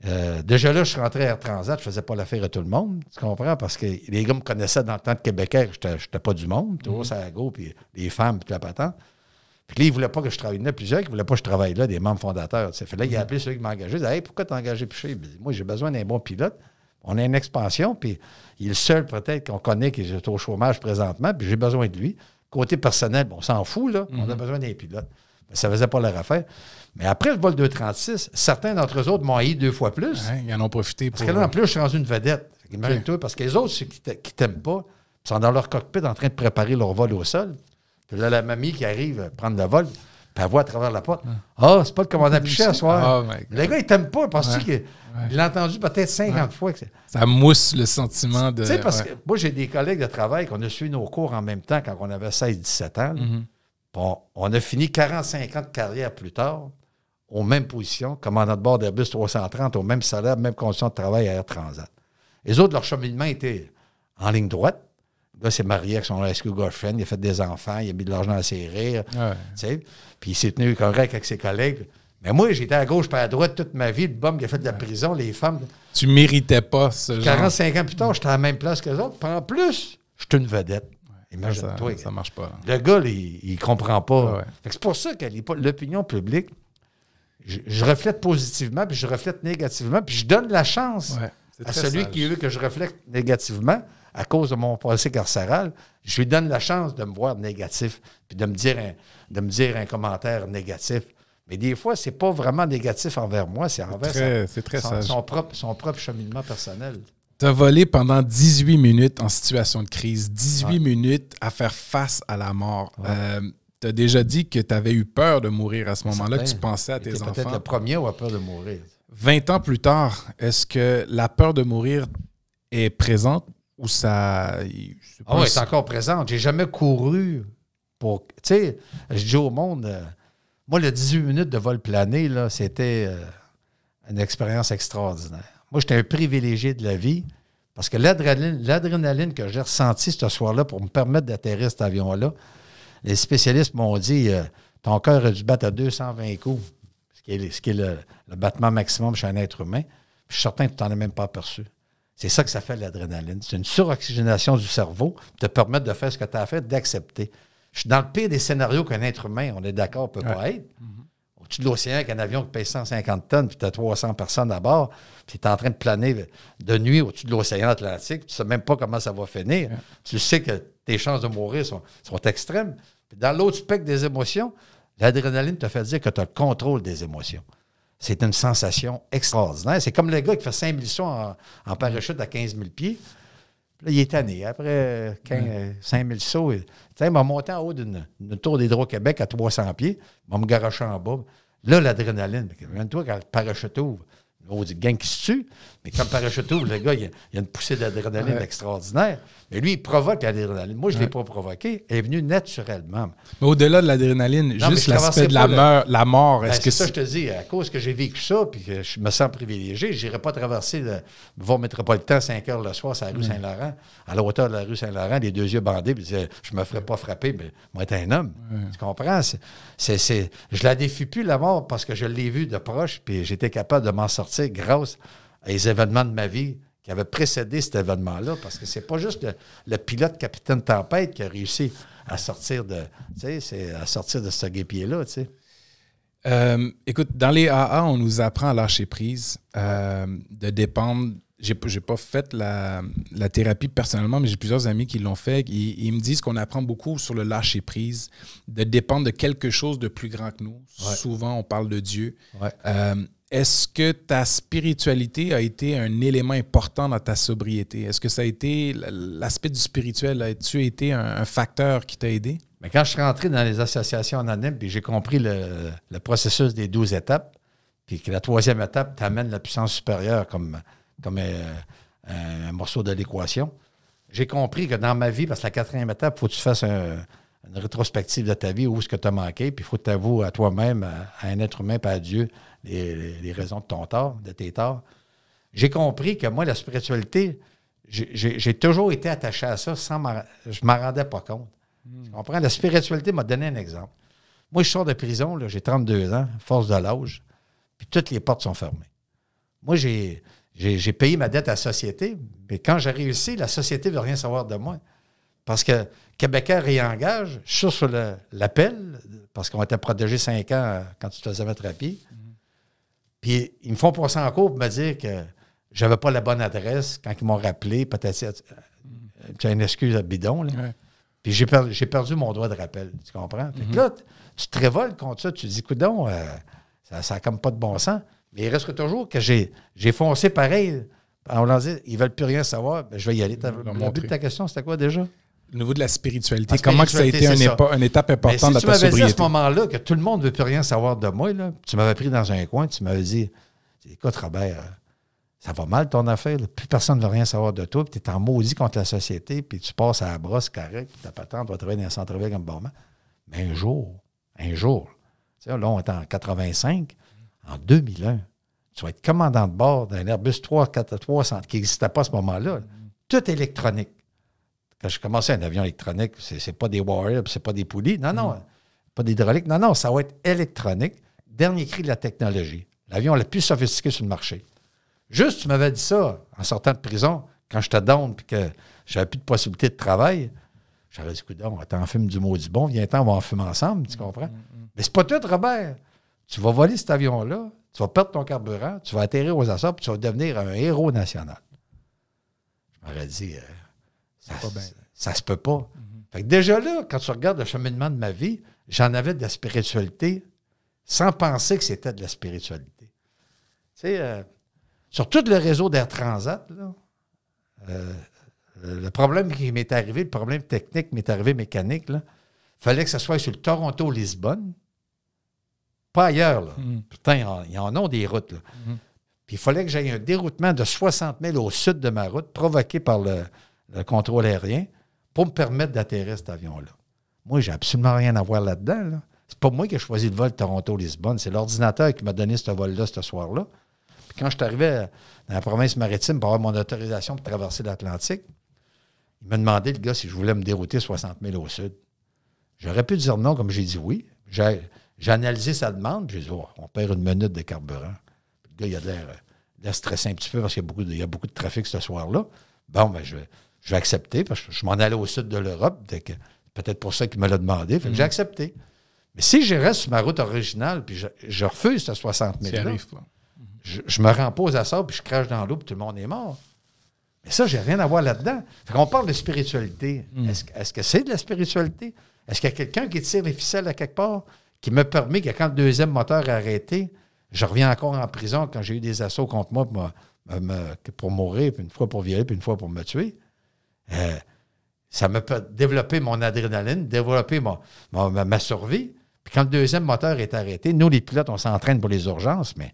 euh, déjà là, je suis rentré à Transat, je faisais pas l'affaire à tout le monde, tu comprends? Parce que les gars me connaissaient dans le temps de Québécois, je n'étais pas du monde, vois, ça à go, puis les femmes, puis la Puis là, ils ne voulaient pas que je travaille là. Plusieurs qui ne voulaient pas que je travaille là, des membres fondateurs. Fait là, il a mhm. appelé ceux qui m'ont engagé. Il Hey, pourquoi t'as engagé Moi, j'ai besoin d'un bon pilote. On a une expansion, puis il est le seul peut-être qu'on connaît qui est au chômage présentement, puis j'ai besoin de lui. Côté personnel, on s'en fout, là. On a mhm. besoin d'un pilote. Mais ça ne faisait pas leur affaire. Mais après le vol 236, certains d'entre eux autres m'ont haï deux fois plus. ils en ont profité pour. Parce que là, en euh, plus, je suis rendu une vedette. parce que les autres ceux qui ne t'aiment pas sont dans leur cockpit en train de préparer leur vol au sol. Puis là, la mamie qui arrive à euh, prendre le vol, la elle à travers la porte. Ah, c'est pas le commandant Pichet ce soir. Ah, le gars, il t'aime pas. Parce ouais. qu'il entendu peut-être 50 fois. ça mousse le sentiment de. Tu sais, parce que moi, j'ai des collègues de travail qu'on a suivi nos cours en même temps quand on avait 16-17 ans. Mm-hmm. on, a fini 45 ans de carrière plus tard, aux mêmes positions, commandant de bord d'Airbus 330, au même salaire, même conditions de travail à Air Transat. Les autres, leur cheminement était en ligne droite. Là, c'est marié avec son rescue girlfriend, il a fait des enfants, il a mis de l'argent à ses rires. Puis il s'est tenu correct avec ses collègues. Mais moi, j'étais à gauche pas à droite toute ma vie. Le bombe qui a fait de la prison, les femmes. Tu méritais pas ce 45 genre. 45 ans plus tard, j'étais à la même place que les autres. Puis en plus, je suis une vedette. Imagine-toi. Ça, marche pas. Le gars, il, comprend pas. C'est pour ça que l'opinion publique, je, reflète positivement, puis je reflète négativement, puis je donne la chance à celui qui veut que je reflète négativement à cause de mon passé carcéral, je lui donne la chance de me voir négatif, puis de me dire un, de me dire un commentaire négatif. Mais des fois, c'est pas vraiment négatif envers moi, c'est envers son, propre, son propre cheminement personnel. Tu as volé pendant 18 minutes en situation de crise, 18 minutes à faire face à la mort. Euh, tu as déjà dit que tu avais eu peur de mourir à ce moment-là, que tu pensais à tes enfants. peut-être le premier à avoir peur de mourir. 20 ans plus tard, est-ce que la peur de mourir est présente où ça. Ah c'est encore présent. J'ai jamais couru pour. Tu sais, je dis au monde, euh, moi, le 18 minutes de vol plané, là, c'était euh, une expérience extraordinaire. Moi, j'étais un privilégié de la vie parce que l'adrénaline que j'ai ressentie ce soir-là pour me permettre d'atterrir cet avion-là, les spécialistes m'ont dit euh, ton cœur a dû battre à 220 coups, ce qui est, ce qui est le, battement maximum chez un être humain. je suis certain que tu t'en as même pas aperçu. C'est ça que ça fait l'adrénaline. C'est une suroxygénation du cerveau te permettre de faire ce que tu as fait, d'accepter. Je suis dans le pire des scénarios qu'un être humain, on est d'accord, peut pas être. Au-dessus de l'océan, avec un avion qui pèse 150 tonnes, puis tu as 300 personnes à bord, puis tu es en train de planer de nuit au-dessus de l'océan Atlantique, tu ne sais même pas comment ça va finir. Tu sais que tes chances de mourir sont, extrêmes. dans l'autre spectre des émotions, l'adrénaline te fait dire que tu as le contrôle des émotions. C'est une sensation extraordinaire. C'est comme le gars qui fait 5000 sauts en, parachute à 15 000 pieds. Là, il est tanné. Après 5000 euh, sauts, il m'a monté en haut d'une tour des d'Hydro-Québec à 300 pieds. Il m'a me garoché en bas. Là, l'adrénaline. Même toi, quand le parachute ouvre, dit gang qui se tue, mais parachute ouvre, le gars, il y a, une poussée d'adrénaline extraordinaire. Mais lui, il provoque l'adrénaline. Moi, je ne l'ai pas provoqué. Elle est venue naturellement. Mais au-delà de l'adrénaline, juste l'aspect de la, la mort, ben, est-ce que ça, je te dis, à cause que j'ai vécu ça, puis que je me sens privilégié, je n'irai pas traverser le Vaux métropolitain 5 heures le soir, sur la rue Saint-Laurent, à la hauteur de la rue Saint-Laurent, les deux yeux bandés, puis je me ferais pas frapper, mais moi, être un homme. Tu comprends? c'est, je la défie plus, la mort, parce que je l'ai vue de proche, puis j'étais capable de m'en sortir grâce les événements de ma vie qui avaient précédé cet événement-là, parce que c'est pas juste le, pilote capitaine Tempête qui a réussi à sortir de, à sortir de ce guépier-là, euh, écoute, dans les AA, on nous apprend à lâcher prise, euh, de dépendre. J'ai pas fait la, thérapie personnellement, mais j'ai plusieurs amis qui l'ont fait. Ils, ils, me disent qu'on apprend beaucoup sur le lâcher prise, de dépendre de quelque chose de plus grand que nous. Souvent, on parle de Dieu. Ouais. Euh, est-ce que ta spiritualité a été un élément important dans ta sobriété? Est-ce que ça a été l'aspect du spirituel? As-tu été un, facteur qui t'a aidé? Mais quand je suis rentré dans les associations anonymes, puis j'ai compris le, processus des douze étapes, puis que la troisième étape t'amène la puissance supérieure comme, euh, un, morceau de l'équation, j'ai compris que dans ma vie, parce que la quatrième étape, il faut que tu fasses une rétrospective de ta vie, où est-ce que tu as manqué, puis il faut t'avouer à toi-même, à, un être humain, pas à Dieu, les, raisons de ton tort, de tes torts. J'ai compris que moi, la spiritualité, j'ai toujours été attaché à ça sans je ne m'en rendais pas compte. Hmm. comprends? La spiritualité m'a donné un exemple. Moi, je sors de prison, j'ai 32 ans, force de l'âge, puis toutes les portes sont fermées. Moi, j'ai payé ma dette à la société, mais quand j'ai réussi, la société ne veut rien savoir de moi. Parce que Québécois réengage, je suis sur l'appel, parce qu'on était protégé 5 ans euh, quand tu te faisais mettre à puis ils me font passer en cours pour me dire que j'avais pas la bonne adresse quand ils m'ont rappelé, peut-être euh, as une excuse à bidon. Là. Puis j'ai, perdu mon droit de rappel, tu comprends? Mhm. là, tu te révoltes contre ça, tu te dis, coudon, euh, ça n'a comme pas de bon sens. Mais il reste toujours que j'ai, foncé pareil. En dit ils ne veulent plus rien savoir, ben, je vais y aller. Mon but de ta question, c'était quoi déjà? au niveau de la spiritualité, comment ça a été une, étape importante de ta sobriété? tu m'avais dit à ce moment-là que tout le monde ne veut plus rien savoir de moi, là, tu m'avais pris dans un coin, tu m'avais dit, écoute Robert, euh, ça va mal ton affaire, plus personne ne veut rien savoir de toi, puis tu es en maudit contre la société, puis tu passes à la brosse carrée puis ta patente va travailler dans un centre-ville comme bon Mais un jour, un jour, là on est en 85, en 2001, tu vas être commandant de bord d'un Airbus 3, 4, 3, qui n'existait pas à ce moment-là. Tout électronique. Quand je commençais un avion électronique, c'est, n'est pas des warriors, c'est pas des poulies. Non, non, mm. pas d'hydraulique. Non, non, ça va être électronique. Dernier cri de la technologie. L'avion le plus sophistiqué sur le marché. Juste, tu m'avais dit ça en sortant de prison, quand te donne et que j'avais plus de possibilité de travail. J'aurais dit, écoute, on va t'en fumer du mot du bon, viens-t'en, on va en fumer ensemble, tu mm, comprends? Mm, Mais c'est pas tout, Robert. Tu vas voler cet avion-là, tu vas perdre ton carburant, tu vas atterrir aux Açores, puis tu vas devenir un héros national. Je m'aurais dit, euh, ça, ne se peut pas. Mhm. déjà là, quand tu regardes le cheminement de ma vie, j'en avais de la spiritualité sans penser que c'était de la spiritualité. Tu sais, euh, sur tout le réseau d'Air Transat, euh, euh, le problème qui m'est arrivé, le problème technique m'est arrivé mécanique, il fallait que ce soit sur le Toronto-Lisbonne, pas ailleurs. Là. Mhm. Putain, ils en, ont des routes. Mhm. Puis il fallait que j'aille un déroutement de 60 000 au sud de ma route, provoqué par le, le contrôle aérien, pour me permettre d'atterrir cet avion-là. Moi, j'ai absolument rien à voir là-dedans. C'est pas moi qui ai choisi le vol Toronto-Lisbonne. C'est l'ordinateur qui m'a donné ce vol-là ce soir-là. Puis quand je suis arrivé dans la province maritime pour avoir mon autorisation pour traverser l'Atlantique, il m'a demandé, le gars, si je voulais me dérouter 60 000 au sud. J'aurais pu dire non, comme j'ai dit oui. J'ai, analysé sa demande, puis j'ai dit, oh, on perd une minute de carburant. le gars, il a euh, l'air, stressé un petit peu parce qu'il y a beaucoup de, y a beaucoup de trafic ce soir-là. Bon, ben, je vais je vais accepter, parce que je m'en allais au sud de l'Europe. Peut-être pour ça qu'il me l'a demandé. j'ai mm. accepté. Mais si je reste sur ma route originale puis je, refuse ce 60 000 là, Je, je, me rempose à ça puis je crache dans l'eau puis tout le monde est mort. Mais ça, j'ai rien à voir là-dedans. On parle de spiritualité. Mm. Est-ce que c'est de la spiritualité? Est-ce qu'il y a quelqu'un qui tire les ficelles à quelque part qui me permet que quand le deuxième moteur est arrêté, je reviens encore en prison quand j'ai eu des assauts contre moi pour, pour mourir, puis une fois pour violer, puis une fois pour me tuer? Euh, ça m'a développé mon adrénaline, développer mon, ma, survie. Puis quand le deuxième moteur est arrêté, nous, les pilotes, on s'entraîne pour les urgences, mais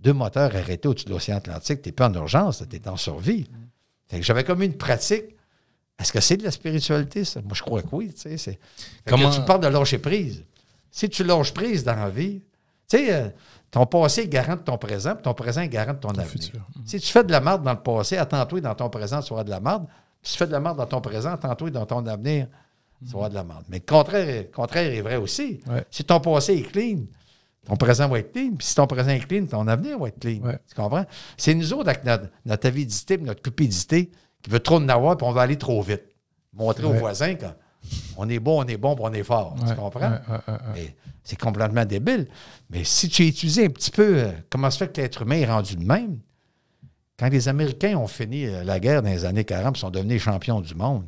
deux moteurs arrêtés au-dessus de l'océan Atlantique, tu n'es pas en urgence, tu es en survie. j'avais comme une pratique. Est-ce que c'est de la spiritualité, ça? Moi, je crois que oui. Tu sais, Comment... tu parles de lâcher prise. Si tu lâches prise dans la vie, tu sais, euh, ton passé garante ton présent, puis ton présent garante ton, avenir. Si tu fais de la merde dans le passé, attends-toi dans ton présent, tu auras de la merde. Si tu fais de la merde dans ton présent, tantôt et dans ton avenir, ça va de la merde. Mais le contraire, contraire est vrai aussi. Si ton passé est clean, ton présent va être clean. Puis si ton présent est clean, ton avenir va être clean. Tu comprends? C'est nous autres, avec notre, avidité notre cupidité, qui veut trop de navoir puis on va aller trop vite. Montrer aux voisins qu'on est bon, on est bon, puis on est fort. tu comprends? C'est complètement débile. Mais si tu étudies un petit peu euh, comment se fait que l'être humain est rendu de même, quand les Américains ont fini euh, la guerre dans les années 40 sont devenus champions du monde,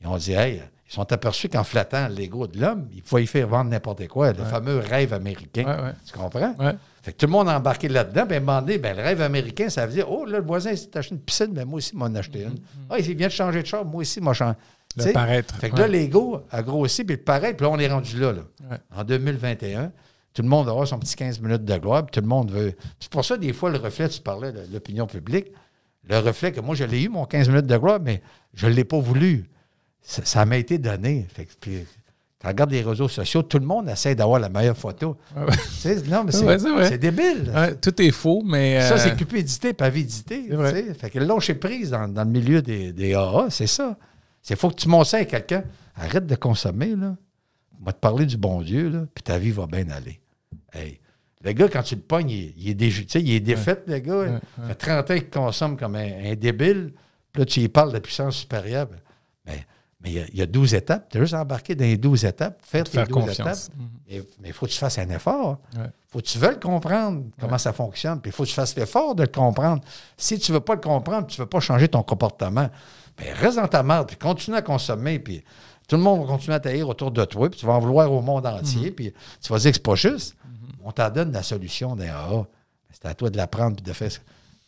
ils ont dit Hey, ils sont aperçus qu'en flattant l'ego de l'homme, il faut y faire vendre n'importe quoi, le fameux rêve américain. Tu comprends? Fait tout le monde a embarqué là-dedans, bien demandé, ben, le rêve américain, ça veut dire Oh, là, le voisin s'est acheté une piscine, mais moi aussi, m'en acheter acheté mm-hmm. une. Ah, il vient de changer de char, moi aussi, m'a changé. Le paraître. Fait là, l'ego a grossi, puis le puis là, on est rendu là. là. En 2021. Tout le monde aura son petit 15 minutes de gloire, tout le monde veut. C'est pour ça, des fois, le reflet, tu parlais de l'opinion publique, le reflet que moi, je l'ai eu, mon 15 minutes de gloire, mais je ne l'ai pas voulu. Ça m'a été donné. puis, tu regardes les réseaux sociaux, tout le monde essaie d'avoir la meilleure photo. Ah non, mais c'est débile. tout est faux, mais. Ça, euh, c'est cupidité, pavidité. Fait que lâcher prise dans, le milieu des, AA, c'est ça. C'est faut que tu ça à quelqu'un. Arrête de consommer, là. On va te parler du bon Dieu, là, puis ta vie va bien aller. Hey, le gars, quand tu le pognes, il, est, sais il est le gars. il hein. fait 30 ans qu'il consomme comme un, débile. Puis là, tu y parles de puissance supérieure. Ben, mais, mais il, y a, il 12 étapes. Tu as juste embarqué dans les 12 étapes, faire, faire 12 confiance. étapes. Mhm. mais il faut que tu fasses un effort. Il faut que tu veuilles comprendre comment ça fonctionne. Puis il faut que tu fasses l'effort de le comprendre. Si tu ne veux pas le comprendre, tu ne veux pas changer ton comportement, mais ben, reste dans ta marde puis continue à consommer. Puis tout le monde va continuer à tailler autour de toi, puis tu vas en vouloir au monde entier. Mhm. Puis tu vas dire que c'est pas juste on t'en donne la solution d'un C'est à toi de la prendre et de faire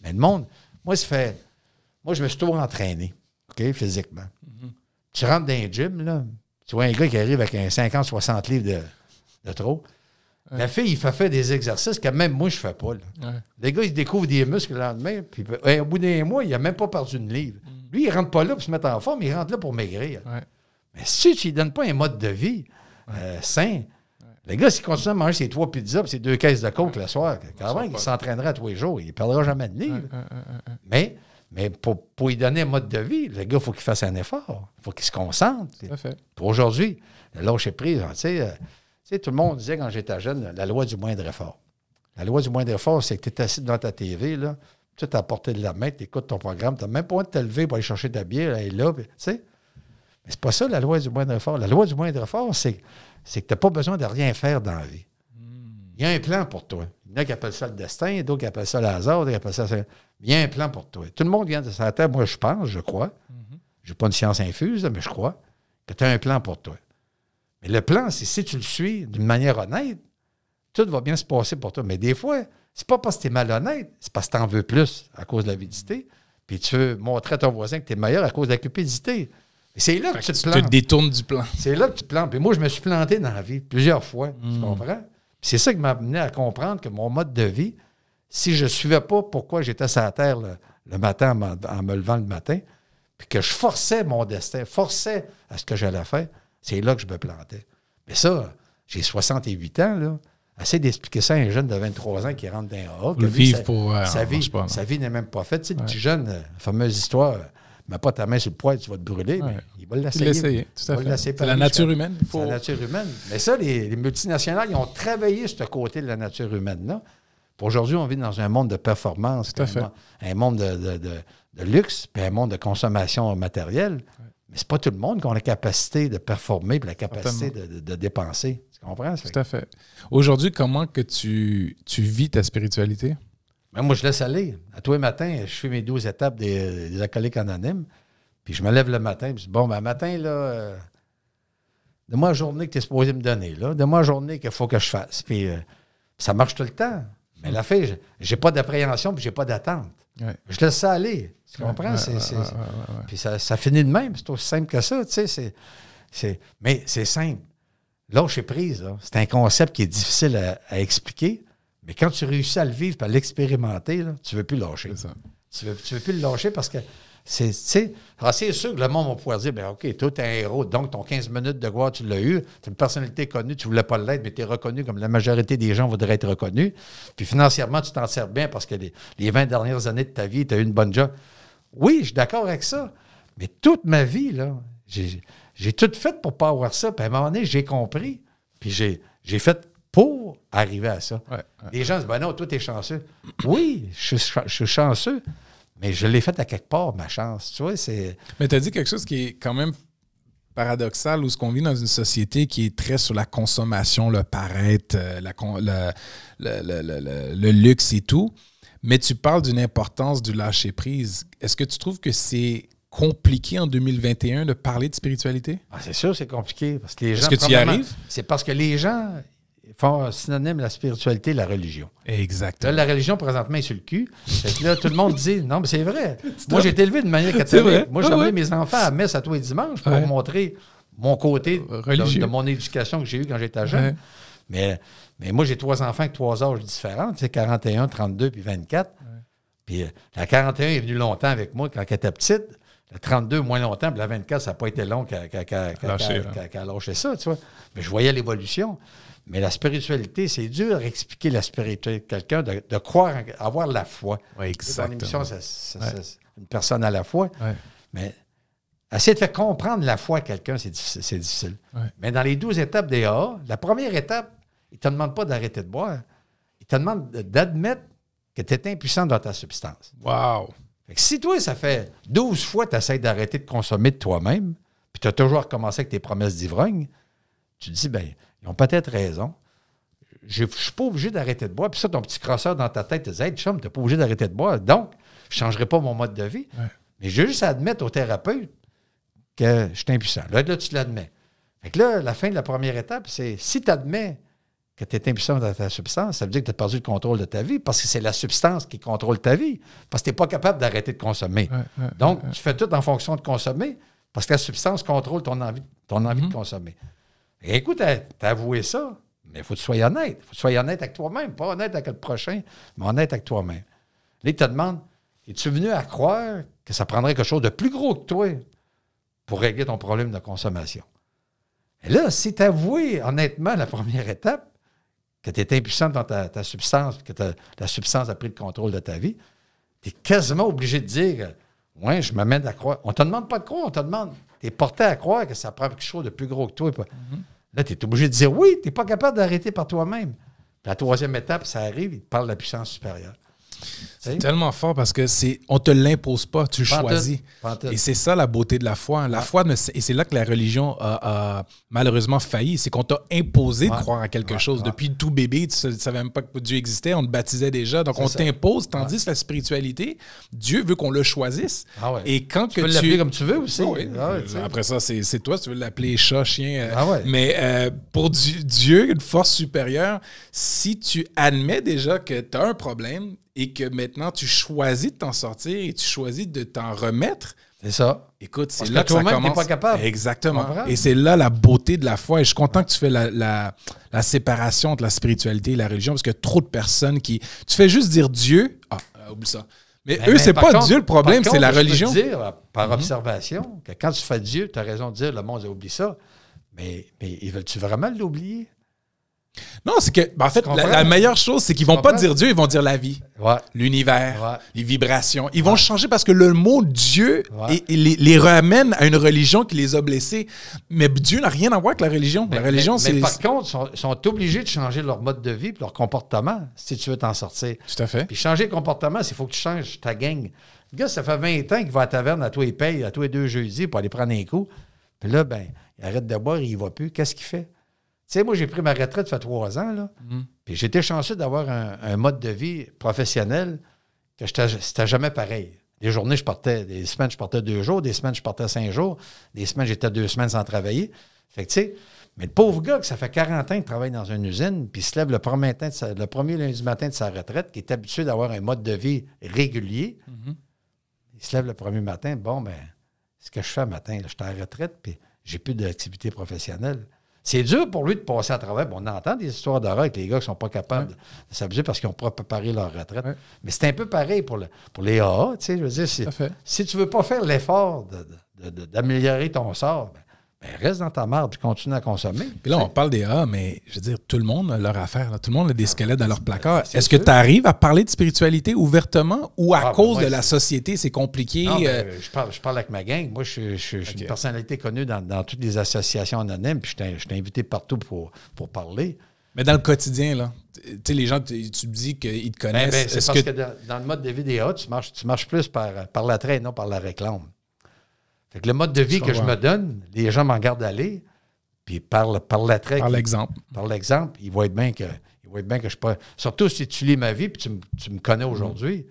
Mais le monde, moi, je fais Moi, je me suis toujours entraîné, OK, physiquement. Mhm. Tu rentres dans un gym, là, tu vois un gars qui arrive avec un 50, 60 livres de, trop. La fille, il fait des exercices que même moi, je ne fais pas. Les gars, ils découvrent des muscles le lendemain, puis eh, au bout d'un mois, il n'a même pas perdu une livre. Mhm. Lui, il ne rentre pas là pour se mettre en forme, il rentre là pour maigrir. Mais si tu ne lui donnes pas un mode de vie euh, sain, le gars, s'il continue à manger ses trois pizzas et ses deux caisses de coke le soir, quand même, il s'entraînerait tous les jours. Il ne perdra jamais de livre. Mais, mais pour, pour lui donner un mode de vie, le gars, il faut qu'il fasse un effort. Faut il faut qu'il se concentre. aujourd'hui, le lâcher prise, tu sais, euh, tu sais, tout le monde disait quand j'étais jeune, la loi du moindre effort. La loi du moindre effort, c'est que tu es assis devant ta TV, là, tu à portée de la main, tu écoutes ton programme, tu n'as même pas envie de te lever pour aller chercher ta bière, elle est là, tu sais. Mais c'est pas ça la loi du moindre effort. La loi du moindre effort, c'est c'est que tu n'as pas besoin de rien faire dans la vie. Hmm. Il y a un plan pour toi. Il y en a qui appellent ça le destin, d'autres qui appellent ça le hasard, d'autres qui appellent ça. Il y a un plan pour toi. Tout le monde vient de sa terre. Moi, je pense, je crois. Mhm. Je n'ai pas une science infuse, mais je crois que tu as un plan pour toi. Mais le plan, c'est si tu le suis d'une manière honnête, tout va bien se passer pour toi. Mais des fois, c'est pas parce que tu es malhonnête, c'est parce que tu en veux plus à cause de l'avidité. Puis tu veux montrer à ton voisin que tu es meilleur à cause de la cupidité. C'est là que tu te Tu te détournes du plan. C'est là que tu te plantes. Puis moi, je me suis planté dans la vie plusieurs fois. Tu hmm. comprends? C'est ça qui m'a amené à comprendre que mon mode de vie, si je ne suivais pas pourquoi j'étais sur la terre le, matin en, me levant le matin, puis que je forçais mon destin, forçais à ce que j'allais faire, c'est là que je me plantais. Mais ça, j'ai 68 ans, là. Assez d'expliquer ça à un jeune de 23 ans qui rentre dans un vivre Sa, euh, vie, sa vie n'est même pas faite. Tu sais, le petit jeune, euh, la fameuse histoire euh, mets pas ta main sur le poêle, tu vas te brûler. Ouais. Mais il va l'essayer. C'est la nature humaine. C'est la nature humaine. Mais ça, les, multinationales, ils ont travaillé ce côté de la nature humaine-là. Aujourd'hui, on vit dans un monde de performance, un, Monde, de, luxe, puis un monde de consommation matérielle. Mais c'est pas tout le monde qui a la capacité de performer puis la capacité de, dépenser. Tu comprends? Tout à fait. Aujourd'hui, comment que tu, tu vis ta spiritualité? Mais ben, moi, je laisse aller. À tous les matins, je fais mes 12 étapes des, des alcooliques anonymes. Puis je me lève le matin, puis je dis Bon, ben, matin, là, euh, donne-moi la journée que tu es supposé me donner, là. Donne-moi la journée qu'il faut que je fasse. Puis euh, ça marche tout le temps. Mais la fille, j'ai pas d'appréhension, puis j'ai pas d'attente. Je laisse ça aller. Tu comprends? puis ça, finit de même. C'est aussi simple que ça, tu C'est, c'est, mais c'est simple. suis prise, c'est un concept qui est difficile à expliquer. Mais quand tu réussis à le vivre, à l'expérimenter, tu ne veux plus le lâcher. Tu ne veux, plus le lâcher parce que ah, c'est sûr que le monde va pouvoir dire ben, OK, toi, tu es un héros, donc ton 15 minutes de gloire, tu l'as eu. Tu une personnalité connue, tu ne voulais pas l'être, mais tu es reconnu comme la majorité des gens voudraient être reconnus. Puis financièrement, tu t'en sers bien parce que les, 20 dernières années de ta vie, tu as eu une bonne job. Oui, je suis d'accord avec ça. Mais toute ma vie, là, j'ai tout fait pour ne pas avoir ça. Puis à un moment donné, j'ai compris. Puis j'ai fait pour arriver à ça. Les gens disent Ben non, toi, t'es chanceux. Oui, je suis, chanceux, mais je l'ai fait à quelque part, ma chance. Tu vois, c'est. Mais t'as dit quelque chose qui est quand même paradoxal où ce qu'on vit dans une société qui est très sur la consommation, le paraître, euh, la, le, le, le, luxe et tout. Mais tu parles d'une importance du lâcher prise. Est-ce que tu trouves que c'est compliqué en 2021 de parler de spiritualité? Ah, c'est sûr, c'est compliqué. Parce que les gens, Est-ce que tu y arrives? C'est parce que les gens, font synonyme la spiritualité et la religion. Exactement. la religion, présentement, est sur le cul. là, tout le monde dit Non, mais c'est vrai. Moi, j'ai été élevé de manière catholique. Moi, j'avais mes enfants à messe à tous les dimanches pour montrer mon côté De, mon éducation que j'ai eue quand j'étais jeune. Mais, mais moi, j'ai trois enfants avec trois âges différents c'est 41, 32 puis 24. Puis euh, la 41 est venue longtemps avec moi quand elle était petite. La 32, moins longtemps, puis la 24, ça n'a pas été long qu'à qu qu ça, tu vois. Mais je voyais l'évolution. Mais la spiritualité, c'est dur d'expliquer la spiritualité de quelqu'un, de, croire, avoir la foi. Oui, exactement. une personne à la foi. Mais essayer de faire comprendre la foi à quelqu'un, c'est difficile. Mais dans les douze étapes des AA, la première étape, il ne te demande pas d'arrêter de boire. Il te demande d'admettre que tu es impuissant dans ta substance. Wow! si toi, ça fait 12 fois que tu essaies d'arrêter de consommer de toi-même, puis tu as toujours recommencé avec tes promesses d'ivrogne, tu te dis, ben ils ont peut-être raison. Je ne suis pas obligé d'arrêter de boire. Puis ça, ton petit crosseur dans ta tête te dis « Hey, chum, tu pas obligé d'arrêter de boire. Donc, je ne changerai pas mon mode de vie. Mais Mais vais juste admettre au thérapeute que je suis impuissant. Là, tu l'admets. Fait là, la fin de la première étape, c'est si tu admets que tu es impuissant dans ta substance, ça veut dire que tu as perdu le contrôle de ta vie parce que c'est la substance qui contrôle ta vie, parce que tu n'es pas capable d'arrêter de consommer. Donc, tu fais tout en fonction de consommer parce que la substance contrôle ton envie, ton de mhm. consommer. Écoute, t'as avoué ça, mais il faut que tu sois honnête. faut que tu sois honnête avec toi-même, pas honnête avec le prochain, mais honnête avec toi-même. Là, il te demande es-tu venu à croire que ça prendrait quelque chose de plus gros que toi pour régler ton problème de consommation? Et là, si t'as avoué honnêtement la première étape, que tu es impuissant dans ta, substance, que la substance a pris le contrôle de ta vie, tu es quasiment obligé de dire Ouais, je m'amène à croire. On ne te demande pas de croire, on te demande. Tu es porté à croire que ça prend quelque chose de plus gros que toi. Mm-hmm. Là, tu es obligé de dire oui, tu n'es pas capable d'arrêter par toi-même. La troisième étape, ça arrive, il te parle de la puissance supérieure. C'est tellement fort parce que c'est on te l'impose pas, tu choisis. Et c'est ça la beauté de la foi. Hein. La ah. foi, et c'est là que la religion a, malheureusement failli, c'est qu'on t'a imposé de croire à quelque chose. Depuis tout bébé, tu ne savais même pas que Dieu existait, on te baptisait déjà. Donc on t'impose, tandis que la spiritualité, Dieu veut qu'on le choisisse. Ah et quand tu que peux tu l'appeler comme tu veux aussi. Ah Après ça, c'est toi, tu veux l'appeler chat, chien. Euh, mais euh, pour Dieu, une force supérieure, si tu admets déjà que tu as un problème, et que maintenant tu choisis de t'en sortir et tu choisis de t'en remettre. C'est ça. Écoute, c'est là que, que ça commence. pas capable. Exactement. Et c'est là la beauté de la foi. Et je suis content que tu fais la, la, séparation entre la spiritualité et la religion parce que trop de personnes qui. Tu fais juste dire Dieu. Ah, euh, oublie ça. Mais, ben, eux, c'est pas Dieu le problème, c'est la religion. dire, euh, par mhm. observation, que quand tu fais Dieu, tu as raison de dire le monde a oublié ça. Mais, mais ils veulent-tu vraiment l'oublier? Non, c'est que, ben, en fait, la, meilleure chose, c'est qu'ils vont pas dire Dieu, ils vont dire la vie, l'univers, les vibrations. Ils vont changer parce que le mot Dieu les, ramène à une religion qui les a blessés. Mais Dieu n'a rien à voir avec la religion. la religion, c'est. Mais par contre, sont, sont obligés de changer leur mode de vie, et leur comportement, si tu veux t'en sortir. Tout à fait. Puis changer le comportement, c'est faut que tu changes ta gang. Le gars, ça fait 20 ans qu'il va à taverne, à toi, et paye, à toi, et deux jeudis pour aller prendre un coup. Puis là, ben, il arrête de boire, il voit va plus. Qu'est-ce qu'il fait? Tu sais, moi, j'ai pris ma retraite y a trois ans, là. Mm-hmm. Puis j'étais chanceux d'avoir un, mode de vie professionnel que c'était jamais pareil. Des journées, je partais, des semaines, je portais deux jours, des semaines, je portais cinq jours, des semaines, j'étais deux semaines sans travailler. Fait que, tu sais, mais le pauvre gars qui ça fait 40 ans qu'il travaille dans une usine, puis il se lève le premier, matin le premier lundi matin de sa retraite, qui est habitué d'avoir un mode de vie régulier, mm-hmm. il se lève le premier matin, bon, ben, ce que je fais le matin, je suis en retraite, puis j'ai plus d'activité professionnelle. C'est dur pour lui de passer à travers. Bon, on entend des histoires d'horreur avec les gars qui ne sont pas capables de s'abuser parce qu'ils n'ont pas préparé leur retraite. Mais c'est un peu pareil pour, les AA. je veux dire, si, tu ne veux pas faire l'effort d'améliorer ton sort, ben, ben, reste dans ta marde puis continue à consommer. Puis là, on parle des A, mais je veux dire, tout le monde a leur affaire. Là. Tout le monde a des ah, squelettes dans leur placard. Est-ce que tu arrives à parler de spiritualité ouvertement ou à ah, ben, cause de la société, c'est compliqué? Ben, euh? je, parle, je parle avec ma gang. Moi, je, suis une personnalité connue dans, toutes les associations anonymes, puis je t'ai invité partout pour, pour parler. Mais dans le quotidien, là, tu sais, les gens, tu, me dis qu'ils te connaissent. c'est parce que, dans, le mode de vie des A, tu marches, tu marches plus par, par l'attrait, non par la réclame le mode de vie que je me donne, les gens m'en gardent aller, puis par, l'attrait. Par l'exemple. Par l'exemple, ils voient bien que, je ne bien que je pas. Surtout si tu lis ma vie, puis tu, tu me connais mhm. aujourd'hui,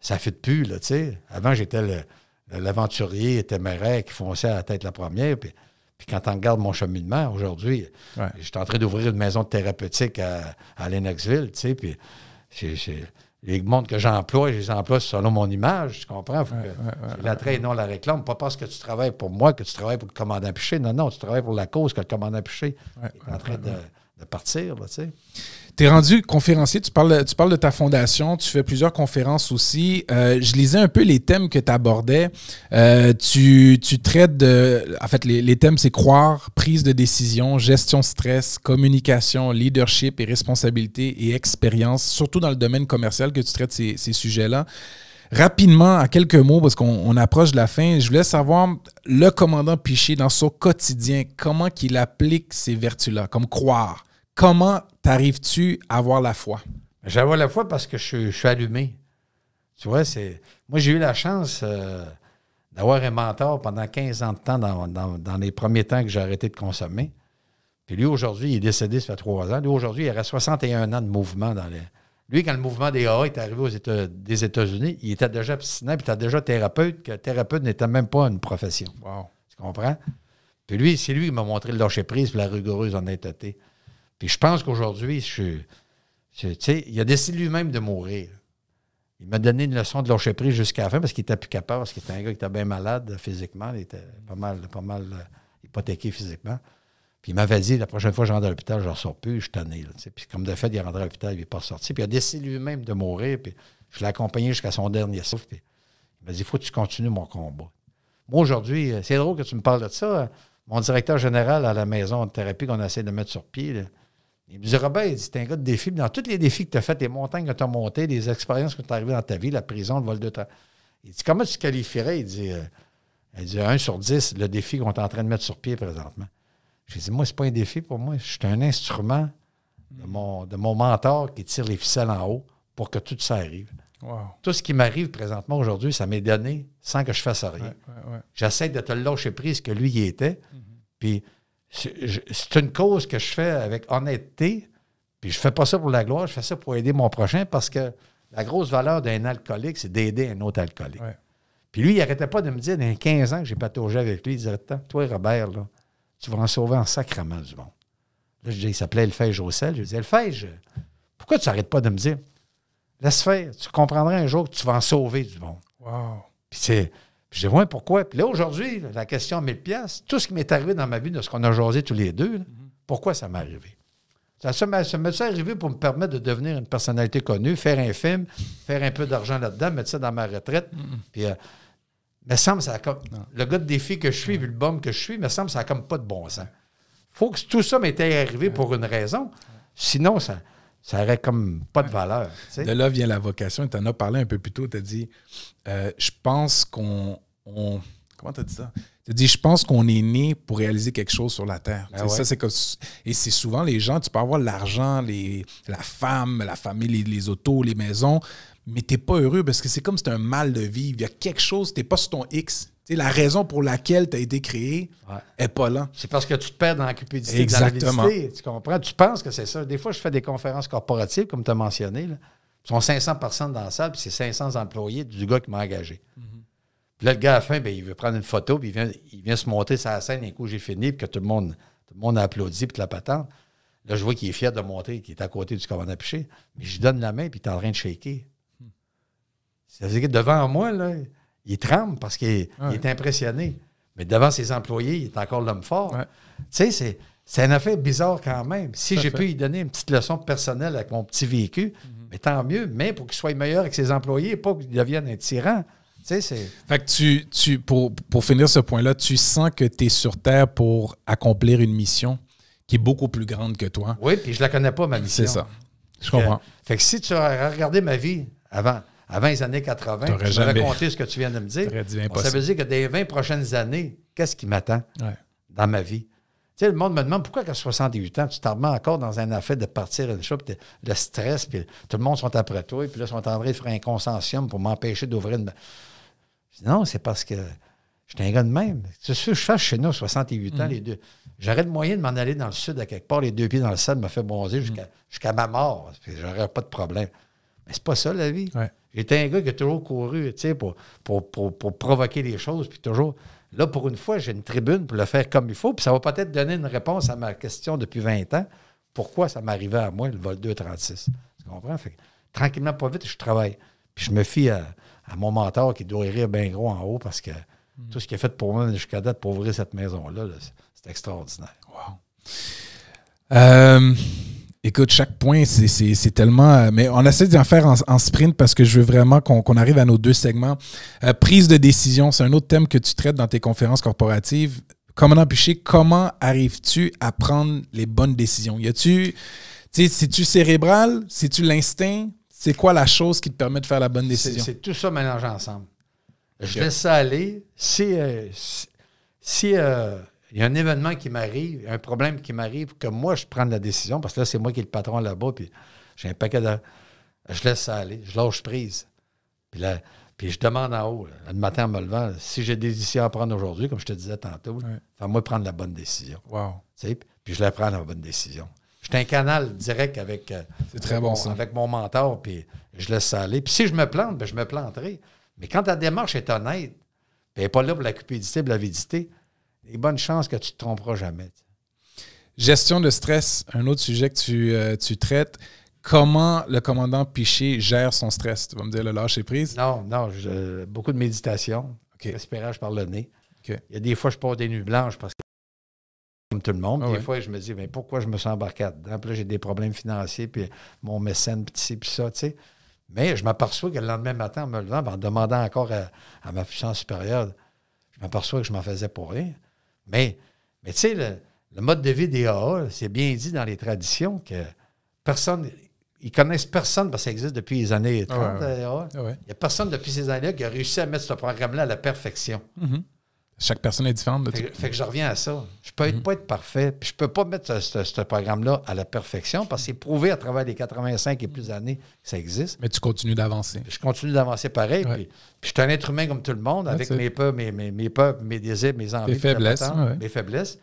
ça fait de plus, là, tu sais. Avant, j'étais l'aventurier téméraire qui fonçait à la tête la première, puis. quand on regardes mon cheminement aujourd'hui, j'étais en train d'ouvrir une maison thérapeutique à, à tu sais, puis les mondes que j'emploie, je les emploie selon mon image, tu comprends? que je la l'attrait non la réclame. Pas parce que tu travailles pour moi que tu travailles pour le commandant Piché. Non, non, tu travailles pour la cause que le commandant Piché est en train de, partir. tu sais. Tu es rendu conférencier, tu parles, tu parles de ta fondation, tu fais plusieurs conférences aussi. Euh, je lisais un peu les thèmes que tu abordais. Euh, tu, tu, traites de. En fait, les, thèmes, c'est croire, prise de décision, gestion stress, communication, leadership et responsabilité et expérience, surtout dans le domaine commercial que tu traites ces, ces sujets-là rapidement, à quelques mots, parce qu'on approche de la fin, je voulais savoir le commandant Piché, dans son quotidien, comment qu'il applique ces vertus-là, comme croire, Comment t'arrives-tu à avoir la foi? Ben, J'avais la foi parce que je, suis allumé. Tu vois, c'est. Moi, j'ai eu la chance euh, d'avoir un mentor pendant 15 ans de temps dans, les premiers temps que j'ai arrêté de consommer. Puis lui, aujourd'hui, il est décédé, ça fait trois ans. Lui, aujourd'hui, il aurait 61 ans de mouvement dans les. Lui, quand le mouvement des AA est arrivé aux États, unis il était déjà piscinant, puis était déjà thérapeute, que thérapeute n'était même pas une profession. Tu comprends? Puis lui, c'est lui qui m'a montré le lâcher prise, la rigoureuse honnêteté. Puis je pense qu'aujourd'hui, je, sais, il a décidé lui-même de mourir. Il m'a donné une leçon de lâcher jusqu'à la fin parce qu'il était plus capable, parce qu'il était un gars qui était bien malade physiquement. Il était pas mal, pas mal euh, hypothéqué physiquement. Puis il m'avait dit, la prochaine fois que je rentre à l'hôpital, je ne ressors plus, je suis tanné. puis comme de fait, il est rentré à l'hôpital, il n'est pas sorti. Puis il a décidé lui-même de mourir. Puis je l'ai accompagné jusqu'à son dernier souffle. Puis il m'a dit, il faut que tu continues mon combat. Moi, aujourd'hui, euh, c'est drôle que tu me parles de ça. Hein. Mon directeur général à la maison de thérapie qu'on essaie de mettre sur pied, il me dit Robert, il un gars de défi. Dans tous les défis que tu as fait, les montagnes que tu as montées, les expériences que tu as arrivées dans ta vie, la prison, le vol de temps. Il dit Comment tu te qualifierais Il dit, euh, dit 1 sur 10, le défi qu'on est en train de mettre sur pied présentement. J'ai dis « Moi, c'est pas un défi pour moi. Je suis un instrument de hmm. mon, de mon mentor qui tire les ficelles en haut pour que tout ça arrive. Tout ce qui m'arrive présentement aujourd'hui, ça m'est donné sans que je fasse rien. J'essaie de te lâcher prise que lui y était. Mhm. Puis c'est une cause que je fais avec honnêteté, puis je fais pas ça pour la gloire, je fais ça pour aider mon prochain parce que la grosse valeur d'un alcoolique, c'est d'aider un autre alcoolique. Puis lui, il n'arrêtait pas de me dire, dans 15 ans que j'ai pataugé avec lui, il disait Toi, Robert, là, tu vas en sauver en sacrement du monde. Là, je dis il s'appelait le au sel. Je disais, Elfège, pourquoi tu n'arrêtes pas de me dire Laisse faire, tu comprendras un jour que tu vas en sauver du monde. Wow. Puis c'est. Puis j'ai dit, pourquoi? Puis là, aujourd'hui, la question à pièces, tout ce qui m'est arrivé dans ma vie, de ce qu'on a jasé tous les deux, pourquoi ça m'est arrivé? Ça, ça m'est arrivé pour me permettre de devenir une personnalité connue, faire un film, faire un peu d'argent là-dedans, mettre ça dans ma retraite. Puis, euh, me semble, ça comme. Le gars de défi que je suis, vu le bombe que je suis, me semble, ça n'a comme pas de bon sens. Faut que tout ça m'était arrivé pour une raison. Sinon, ça ça aurait comme pas de valeur. De là vient la vocation. Tu en as parlé un peu plus tôt. Tu as dit, euh, je pense qu'on. Comment tu dit ça? Tu as dit, je pense qu'on est né pour réaliser quelque chose sur la Terre. Ah ça, comme... Et c'est souvent les gens, tu peux avoir l'argent, les... la femme, la famille, les, autos, les maisons, mais tu n'es pas heureux parce que c'est comme si c'est un mal de vivre. Il y a quelque chose, tu n'es pas sur ton X c'est la raison pour laquelle tu as été créé ouais. pas là. C'est parce que tu te perds dans la cupidité, Exactement. Tu comprends? Tu penses que c'est ça. Des fois, je fais des conférences corporatives, comme tu as mentionné. Là. sont 500 personnes dans la salle, puis c'est 500 employés du gars qui m'a engagé. Mm-hmm. Puis là, le gars, à la fin, ben, il veut prendre une photo, puis il vient, il vient se monter sur la scène, et un coup, j'ai fini, puis que tout le monde, tout le monde a applaudi, puis la patente. Là, je vois qu'il est fier de monter, qu'il est à côté du commandant Piché. Mais je donne la main, puis il est en train de shaker. cest hmm. veut dire que devant moi, là, il tremble parce qu'il est impressionné. Mais devant ses employés, il est encore l'homme fort. Tu sais, c'est un effet bizarre quand même. Si j'ai pu lui donner une petite leçon personnelle avec mon petit vécu, mhm. mais tant mieux, mais pour qu'il soit meilleur avec ses employés, et pas qu'il devienne un tyran. Tu fait que tu, tu pour, finir ce point-là, tu sens que tu es sur Terre pour accomplir une mission qui est beaucoup plus grande que toi. Oui, puis je la connais pas, ma mission. C'est ça. Je comprends. fait que si tu as regardé ma vie avant, avant les années 80, je vais ce que tu viens de me dire. ça veut dire que des 20 prochaines années, qu'est-ce qui m'attend dans ma vie? Tu sais, le monde me demande pourquoi à 68 ans, tu t'en encore dans un affaire de partir et le le stress, puis tout le monde sont après toi, et puis là, ils sont en train de faire un consensium pour m'empêcher d'ouvrir une. Non, c'est parce que je suis un gars de même. je fasse chez nous, 68 ans, mm. les deux. J'aurais le moyen de m'en aller dans le sud à quelque part, les deux pieds dans le sol, me fait bronzer jusqu'à jusqu'à ma mort. J'aurais pas de problème. Mais c'est pas ça la vie. J'étais un gars qui a toujours couru pour, pour, pour, provoquer les choses, puis toujours. Là, pour une fois, j'ai une tribune pour le faire comme il faut, puis ça va peut-être donner une réponse à ma question depuis 20 ans. Pourquoi ça m'arrivait à moi, le vol 236? Tu comprends? tranquillement, pas vite, je travaille. Puis je me fie à, mon mentor qui doit rire bien gros en haut parce que hmm. tout ce qu'il a fait pour moi jusqu'à date pour ouvrir cette maison-là, -là, c'est extraordinaire. Wow. Euh, Écoute, chaque point, c'est tellement. Euh, mais on essaie d'en faire en, sprint parce que je veux vraiment qu'on arrive à nos deux segments. Euh, prise de décision, c'est un autre thème que tu traites dans tes conférences corporatives. Comment empêcher, comment arrives-tu à prendre les bonnes décisions? Y a-tu. C'est-tu cérébral? C'est-tu l'instinct? C'est quoi la chose qui te permet de faire la bonne décision? C'est tout ça mélangé ensemble. Je laisse ça aller. Si, euh, il y a un événement qui m'arrive, un problème qui m'arrive, que moi, je prends la décision, parce que là, c'est moi qui ai le patron là-bas, puis j'ai un paquet de. Je laisse ça aller, je lâche prise. Puis je demande en haut, le matin en me levant, si j'ai des décisions à prendre aujourd'hui, comme je te disais tantôt, enfin moi prendre la bonne décision. Wow. puis je la prends la bonne décision. J'étais un canal direct avec, euh, très bon, avec mon mentor, puis je laisse ça aller. Puis si je me plante, bien, je me planterai. Mais quand ta démarche est honnête, puis ben, elle n'est pas là pour la cupidité, pour l'avidité, et bonne chance que tu ne te tromperas jamais. Gestion de stress, un autre sujet que euh, tu, traites. Comment le commandant Piché gère son stress? Tu vas me dire le lâcher prise? Non, non, beaucoup de méditation, respirage par le nez. Il y a des fois, je porte des nuits blanches parce que comme tout le monde. Ah des fois, je me dis, mais pourquoi je me sens embarqué dedans Puis j'ai des problèmes financiers, puis mon mécène, puis puis ça, tu sais. Mais je m'aperçois que le lendemain matin, en me levant, en demandant encore à, à ma puissance supérieure, je m'aperçois que je m'en faisais pour rien. Mais, mais tu sais, le, mode de vie des AA, c'est bien dit dans les traditions que personne. Ils connaissent personne parce que ça existe depuis les années 30. Ah ah Il n'y a personne depuis ces années-là qui a réussi à mettre ce programme-là à la perfection. Mhm. Chaque personne est différente de fait, Fait que je reviens à ça. Je peux être, mhm. pas être parfait, Je je peux pas mettre ce, programme-là à la perfection parce que c'est prouvé à travers les 85 et plus années que ça existe. Mais tu continues d'avancer. Je continue d'avancer pareil. je suis un être humain comme tout le monde, avec mes peurs, mes, mes, mes, peurs, mes désirs, mes envies. Mes faiblesses. Mes faiblesses.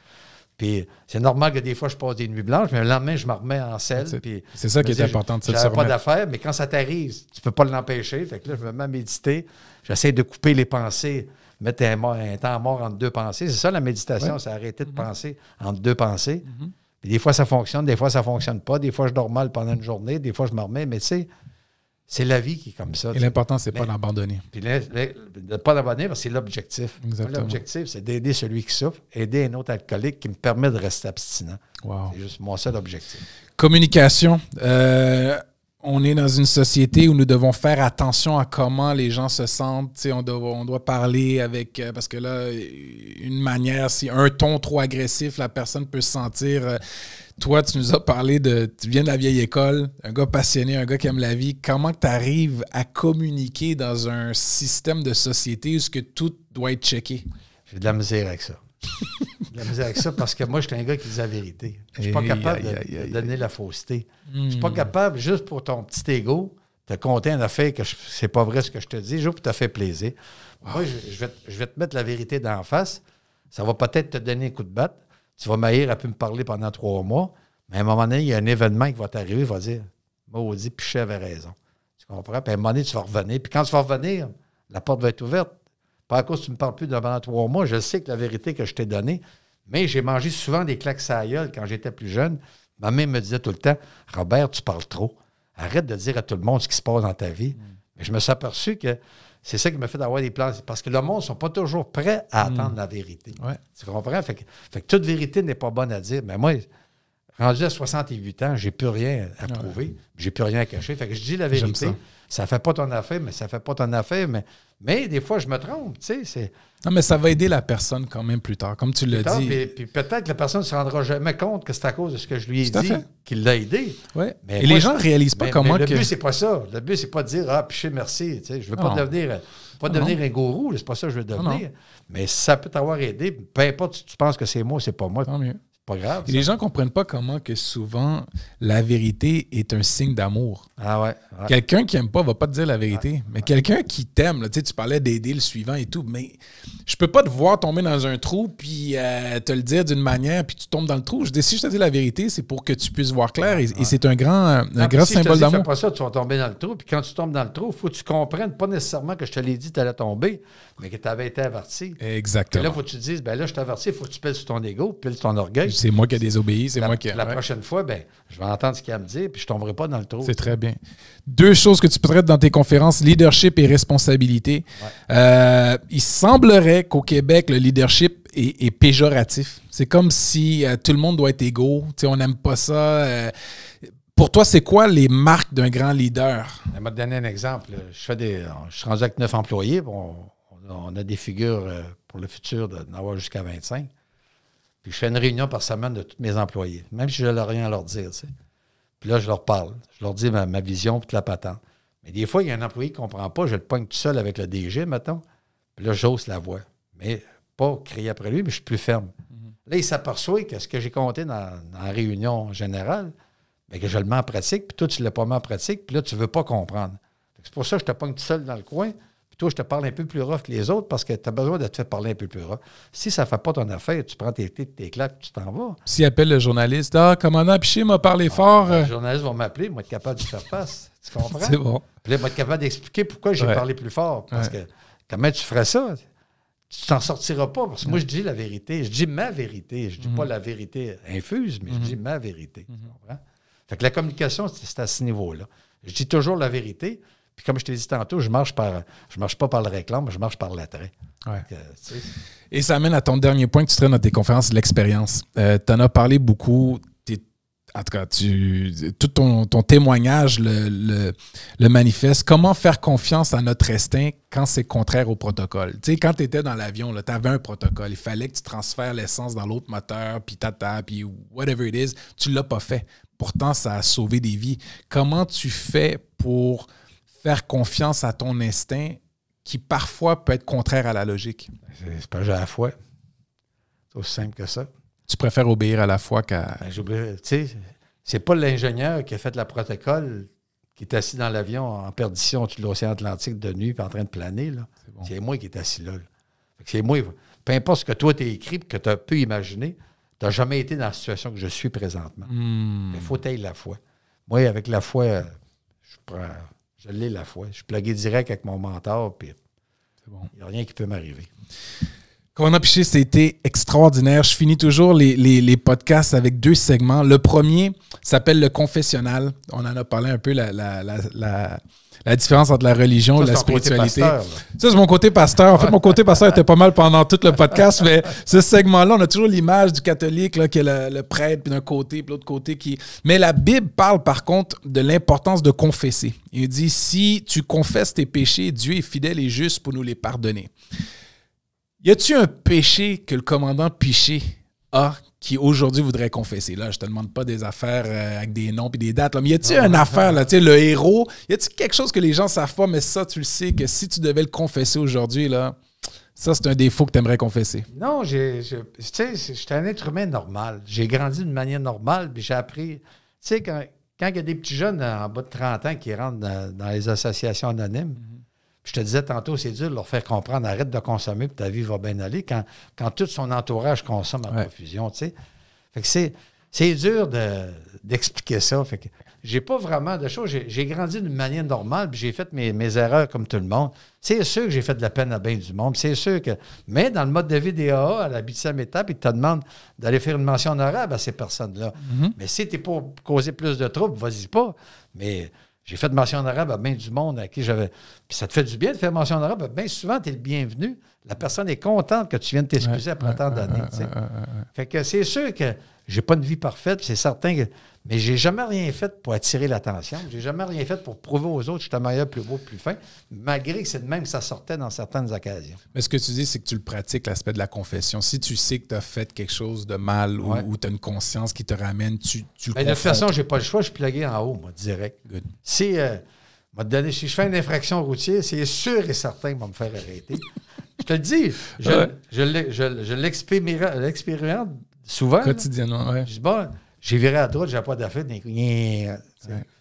Puis c'est normal que des fois, je passe des nuits blanches, mais le lendemain, je me remets en selle. C'est ça qui est important de se pas d'affaires, mais quand ça t'arrive, tu peux pas l'empêcher. Fait que là, je me mets méditer. J'essaie de couper les pensées mettre un, temps temps mort entre deux pensées. C'est ça la méditation, c'est arrêter de mm-hmm. penser entre deux pensées. Mm-hmm. Puis des fois, ça fonctionne, des fois, ça ne fonctionne pas. Des fois, je dors mal pendant une journée, des fois, je me remets, mais tu sais, c'est la vie qui est comme ça. Et l'important, c'est pas d'abandonner. Puis pas d'abandonner, c'est l'objectif. L'objectif, c'est d'aider celui qui souffre, aider un autre alcoolique qui me permet de rester abstinent. C'est juste mon seul objectif. Communication. Euh, on est dans une société où nous devons faire attention à comment les gens se sentent. on doit, on doit parler avec. Euh, parce que là, une manière, si un ton trop agressif, la personne peut se sentir. Euh, toi, tu nous as parlé de. Tu viens de la vieille école, un gars passionné, un gars qui aime la vie. Comment tu arrives à communiquer dans un système de société où ce que tout doit être checké? J'ai de la misère avec ça. de la avec ça parce que moi, je suis un gars qui dit la vérité. Je suis pas capable de, donner la fausseté. Je suis pas hmm. capable, juste pour ton petit ego, de compter un affaire que c'est pas vrai ce que je te dis, juste pour te faire plaisir. Moi, je, vais, te mettre la vérité d'en face. Ça va peut-être te donner un coup de batte. Tu vas m'aïr à pu me parler pendant trois mois. Mais à un moment donné, il y a un événement qui va t'arriver, il va dire Maudit, Pichet avait raison. Tu comprends? Puis à un moment donné, tu vas revenir. Puis quand tu vas revenir, la porte va être ouverte. Pas à cause que tu ne me parles plus pendant trois mois, je sais que la vérité que je t'ai donnée, mais j'ai mangé souvent des claques à quand j'étais plus jeune. Ma mère me disait tout le temps Robert, tu parles trop. Arrête de dire à tout le monde ce qui se passe dans ta vie. Mm. Mais je me suis aperçu que c'est ça qui me fait avoir des plans. Parce que le monde ne sont pas toujours prêts à mm. attendre la vérité. C'est Tu comprends? Fait que, toute vérité n'est pas bonne à dire. Mais moi, rendu à 68 ans, j'ai plus rien à prouver. Je J'ai plus rien à cacher. Fait que je dis la vérité ça fait pas ton affaire, mais ça fait pas ton affaire, mais, mais des fois, je me trompe, tu sais. Non, mais ça va aider la personne quand même plus tard, comme tu l'as dit. Puis, puis peut-être que la personne ne se rendra jamais compte que c'est à cause de ce que je lui ai dit qu'il l'a aidé. Ouais. Mais Et les gens ne réalisent pas comment mais le but, c'est pas ça. Le but, c'est pas de dire « Ah, piché, merci », tu sais, je veux pas devenir... Pas un gourou, c'est pas ça que je veux devenir. Mais ça peut t'avoir aidé. Peu importe si tu penses que c'est moi, c'est pas moi. Tant mieux pas grave. les gens comprennent pas comment que souvent la vérité est un signe d'amour. Ah ouais. Quelqu'un qui aime pas va pas te dire la vérité, mais quelqu'un qui t'aime, tu parlais d'aider le suivant et tout, mais je peux pas te voir tomber dans un trou puis euh, te le dire d'une manière puis tu tombes dans le trou. Je si je te dis la vérité, c'est pour que tu puisses voir clair et, c'est un grand un grand symbole d'amour. pas ça, tu vas tomber dans le trou puis quand tu tombes dans le trou, faut que tu comprennes pas nécessairement que je te l'ai dit tu allais tomber mais que tu avais été averti. Exactement. Et là, il faut que tu te dises, ben là, je averti, il faut que tu pèles sur ton ego, pèles ton orgueil. C'est moi qui ai désobéi, c'est moi qui. La prochaine fois, ben, je vais entendre ce qu'il a à me dire, puis je ne tomberai pas dans le trou. C'est très bien. Deux choses que tu traiter dans tes conférences, leadership et responsabilité. Euh, il semblerait qu'au Québec, le leadership est, péjoratif. C'est comme si euh, tout le monde doit être égaux. sais, on n'aime pas ça. Euh. pour toi, c'est quoi les marques d'un grand leader? Je ben, vais un exemple. Je, fais des, je suis rendu avec neuf employés. Bon, on a des figures euh, pour le futur d'en avoir jusqu'à 25. Puis je fais une réunion par semaine de tous mes employés, même si je n'ai rien à leur dire. Puis là, je leur parle. Je leur dis ma, vision, toute la patente. Mais des fois, il y a un employé qui ne comprend pas. Je le pogne tout seul avec le DG, mettons. Puis là, j'ose la voix. Mais pas crier après lui, mais je suis plus ferme. Mm-hmm. Là, il s'aperçoit que ce que j'ai compté dans, la réunion générale, mais ben, que je le mets en pratique, puis toi, tu ne l'as pas mis en pratique, puis là, tu ne veux pas comprendre. C'est pour ça que je te pogne tout seul dans le coin toi, je te parle un peu plus rough que les autres parce que tu as besoin de te faire parler un peu plus rough. Si ça ne fait pas ton affaire, tu prends tes, tes, tes claques, tu t'en vas. S'il appelle le journaliste, ah, commandant Piché m'a parlé ah, fort. le journaliste va m'appeler, moi, être capable de faire face. Tu comprends? C'est bon. Puis là, moi, être capable d'expliquer pourquoi j'ai parlé plus fort. Parce que que même, tu ferais ça? tu t'en sortiras pas. Parce que moi, je dis la vérité. Je dis ma vérité. Je dis pas mhm. la vérité infuse, mais je mhm. dis ma vérité. Mhm. Fait que la communication, c'est à ce niveau-là. Je dis toujours la vérité. Puis comme je t'ai dit tantôt, je marche par, je marche pas par le réclame, je marche par l'attrait. Et ça amène à ton dernier point que tu traînes dans tes conférences, l'expérience. Euh, tu en as parlé beaucoup. En tout cas, tu, tout ton, témoignage le, le, manifeste. Comment faire confiance à notre instinct quand c'est contraire au protocole? Tu sais, quand tu étais dans l'avion, tu avais un protocole. Il fallait que tu transfères l'essence dans l'autre moteur, puis tata, puis whatever it is. Tu ne l'as pas fait. Pourtant, ça a sauvé des vies. Comment tu fais pour faire confiance à ton instinct qui parfois peut être contraire à la logique. C'est pas à la foi. C'est aussi simple que ça. Tu préfères obéir à la foi qu'à. Ben, c'est pas l'ingénieur qui a fait la protocole qui est assis dans l'avion en perdition de l'océan Atlantique de nuit en train de planer. C'est moi qui est assis là. C'est moi. Peu importe ce que toi t'es écrit que tu as pu imaginer, tu n'as jamais été dans la situation que je suis présentement. Hmm. Il faut tailler la foi. Moi, avec la foi, euh, je prends je l'ai la foi. Je suis direct avec mon mentor, puis c'est bon. n'y a rien qui peut m'arriver. a Piché, c'était extraordinaire. Je finis toujours les, podcasts avec deux segments. Le premier s'appelle le confessionnal. On en a parlé un peu la, la la différence entre la religion et la spiritualité. ça, c'est mon côté pasteur. En fait, mon côté pasteur était pas mal pendant tout le podcast, mais ce segment-là, on a toujours l'image du catholique, là, qui est le, prêtre, puis d'un côté, puis l'autre côté. qui. Mais la Bible parle, par contre, de l'importance de confesser. Il dit, si tu confesses tes péchés, Dieu est fidèle et juste pour nous les pardonner. Y a-t-il un péché que le commandant Piché a qui aujourd'hui voudraient confesser. Là, je te demande pas des affaires euh, avec des noms et des dates. Mais y a-t-il une affaire, là, le héros? Y a-t-il quelque chose que les gens savent pas, mais ça, tu le sais, que si tu devais le confesser aujourd'hui, là, ça, c'est un défaut que tu aimerais confesser. Non, j'ai, je, j'étais un être humain normal. J'ai grandi d'une manière normale, puis j'ai appris. Tu sais, quand, quand il y a des petits jeunes en bas de 30 ans qui rentrent dans, les associations anonymes, mhm je te disais tantôt, c'est dur de leur faire comprendre, arrête de consommer, puis ta vie va bien aller quand, tout son entourage consomme en profusion, tu sais. Fait que c'est, c'est dur d'expliquer ça. Fait que j'ai pas vraiment de choses. J'ai grandi d'une manière normale, puis j'ai fait mes, mes, erreurs comme tout le monde. C'est sûr que j'ai fait de la peine à bien du monde. C'est sûr que. Mais dans le mode de vie des AA, à la huitième étape, ils te demandent d'aller faire une mention honorable à ces personnes-là. Mm-hmm. Mais si tu pour causer plus de troubles, vas-y pas. Mais j'ai fait mention en arabe à bien du monde à qui j'avais. Puis ça te fait du bien de faire mention en arabe. Bien souvent, tu es le bienvenu la personne est contente que tu viennes t'excuser après tant d'années. Fait que c'est sûr que j'ai pas une vie parfaite, c'est certain que. Mais j'ai jamais rien fait pour attirer l'attention. J'ai jamais rien fait pour prouver aux autres que un meilleur, plus beau, plus fin, malgré que c'est de même que ça sortait dans certaines occasions. Mais ce que tu dis, c'est que tu le pratiques, l'aspect de la confession. Si tu sais que tu as fait quelque chose de mal ou, ou tu as une conscience qui te ramène, tu, tu ben, De toute façon, j'ai pas le choix, je suis plugué en haut, moi, direct. Good. Euh, si je fais une infraction routière, c'est sûr et certain qu'il va me faire arrêter. je te le dis, je, l'expérimente souvent. Quotidiennement, oui. Je dis, bon, j'ai viré à droite, j'ai pas d'affaires.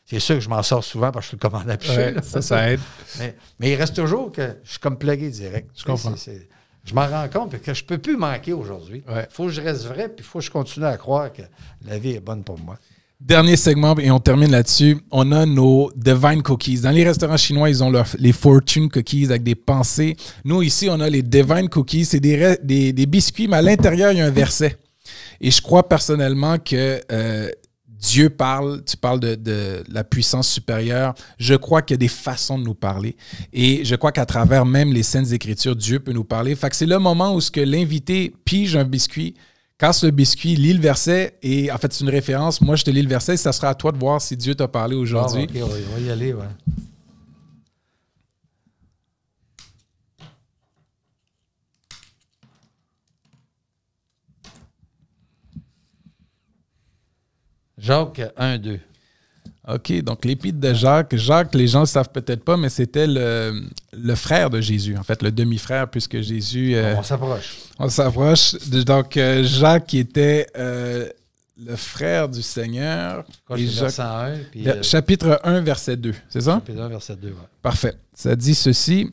C'est sûr que je m'en sors souvent parce que je suis le commandant ça, ça aide. Mais, il reste toujours que je suis comme plagué direct. Je comprends. m'en rends compte que je ne peux plus manquer aujourd'hui. Il faut que je reste vrai, puis il faut que je continue à croire que la vie est bonne pour moi. Dernier segment, et on termine là-dessus. On a nos Divine Cookies. Dans les restaurants chinois, ils ont les Fortune Cookies avec des pensées. Nous, ici, on a les Divine Cookies. C'est des, biscuits, mais à l'intérieur, il y a un verset. Et je crois personnellement que euh, Dieu parle, tu parles de, la puissance supérieure. Je crois qu'il y a des façons de nous parler. Et je crois qu'à travers même les Saintes Écritures, Dieu peut nous parler. Fait que c'est le moment où ce que l'invité pige un biscuit, Casse le biscuit lis le verset, et en fait, c'est une référence, moi je te lis le verset, ça sera à toi de voir si Dieu t'a parlé aujourd'hui. Ah, ok, on va y aller, Jacques 1, 2. OK, donc l'épître de Jacques. Jacques, les gens ne savent peut-être pas, mais c'était le, frère de Jésus, en fait, le demi-frère, puisque Jésus. Euh, on s'approche. On s'approche. Donc, euh, Jacques était euh, le frère du Seigneur. chapitre 1, verset 2, c'est ça? Chapitre 1, verset 2, oui. Parfait. Ça dit ceci.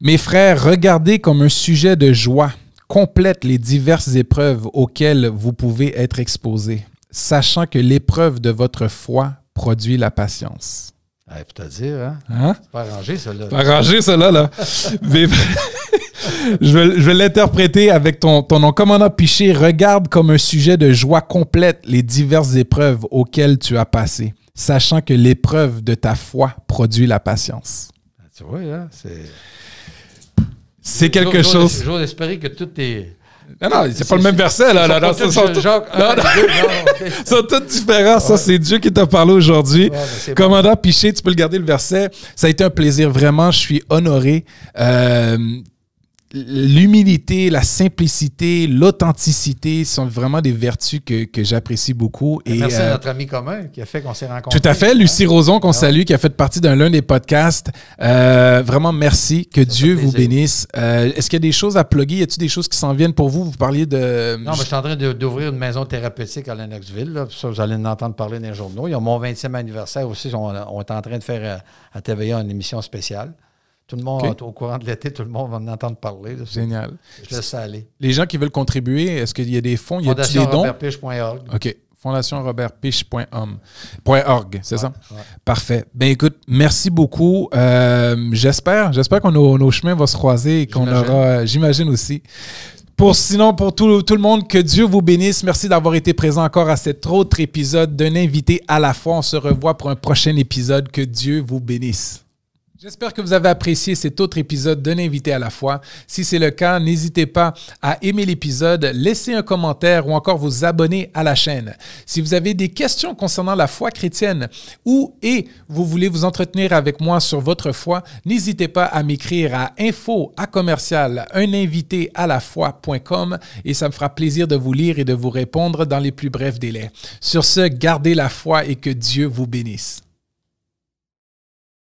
Mes frères, regardez comme un sujet de joie complète les diverses épreuves auxquelles vous pouvez être exposés sachant que l'épreuve de votre foi produit la patience. Il ah, te dire, hein? hein? C'est pas arrangé, cela. Pas arrangé, cela, là. je vais, l'interpréter avec ton, ton nom. Commandant Piché, regarde comme un sujet de joie complète les diverses épreuves auxquelles tu as passé, sachant que l'épreuve de ta foi produit la patience. Ah, tu vois, là, c'est. C'est quelque chose. J'ose espérer que tout est non, non, c'est pas le même verset, là. là, Ça, c'est Dieu qui t'a parlé aujourd'hui. Commandant Piché, tu peux le garder, le verset. Ça a été un plaisir, vraiment. Je suis honoré. Euh, l'humilité, la simplicité, l'authenticité sont vraiment des vertus que, que j'apprécie beaucoup. Et, merci à euh, notre ami commun qui a fait qu'on s'est rencontrés. Tout à fait, Lucie Roson qu'on ah salue, qui a fait partie d'un l'un des podcasts. Euh, vraiment, merci. Que Dieu vous bénisse. Euh, Est-ce qu'il y a des choses à plugger? Y a-t-il des choses qui s'en viennent pour vous? Vous parliez de... Non, mais je suis en train d'ouvrir une maison thérapeutique à Lenoxville. Là. Ça, vous allez en entendre parler dans les journaux. y a mon 20e anniversaire aussi. On, est en train de faire euh, à TVA une émission spéciale. Tout le monde, est au courant de l'été, tout le monde va en entendre parler. Génial. Je laisse ça aller. Les gens qui veulent contribuer, est-ce qu'il y a des fonds? Il y a des dons? OK fondationrobertpiche.org, c'est ça? Parfait. Ben écoute, merci beaucoup. Euh, j'espère, j'espère que nos, chemins vont se croiser et qu'on aura, euh, j'imagine aussi. Pour sinon, pour tout, tout, le monde, que Dieu vous bénisse. Merci d'avoir été présent encore à cet autre épisode d'un invité à la fois. On se revoit pour un prochain épisode. Que Dieu vous bénisse. J'espère que vous avez apprécié cet autre épisode d'un invité à la foi. Si c'est le cas, n'hésitez pas à aimer l'épisode, laisser un commentaire ou encore vous abonner à la chaîne. Si vous avez des questions concernant la foi chrétienne ou et vous voulez vous entretenir avec moi sur votre foi, n'hésitez pas à m'écrire à info à commercial un à la foi.com et ça me fera plaisir de vous lire et de vous répondre dans les plus brefs délais. Sur ce, gardez la foi et que Dieu vous bénisse.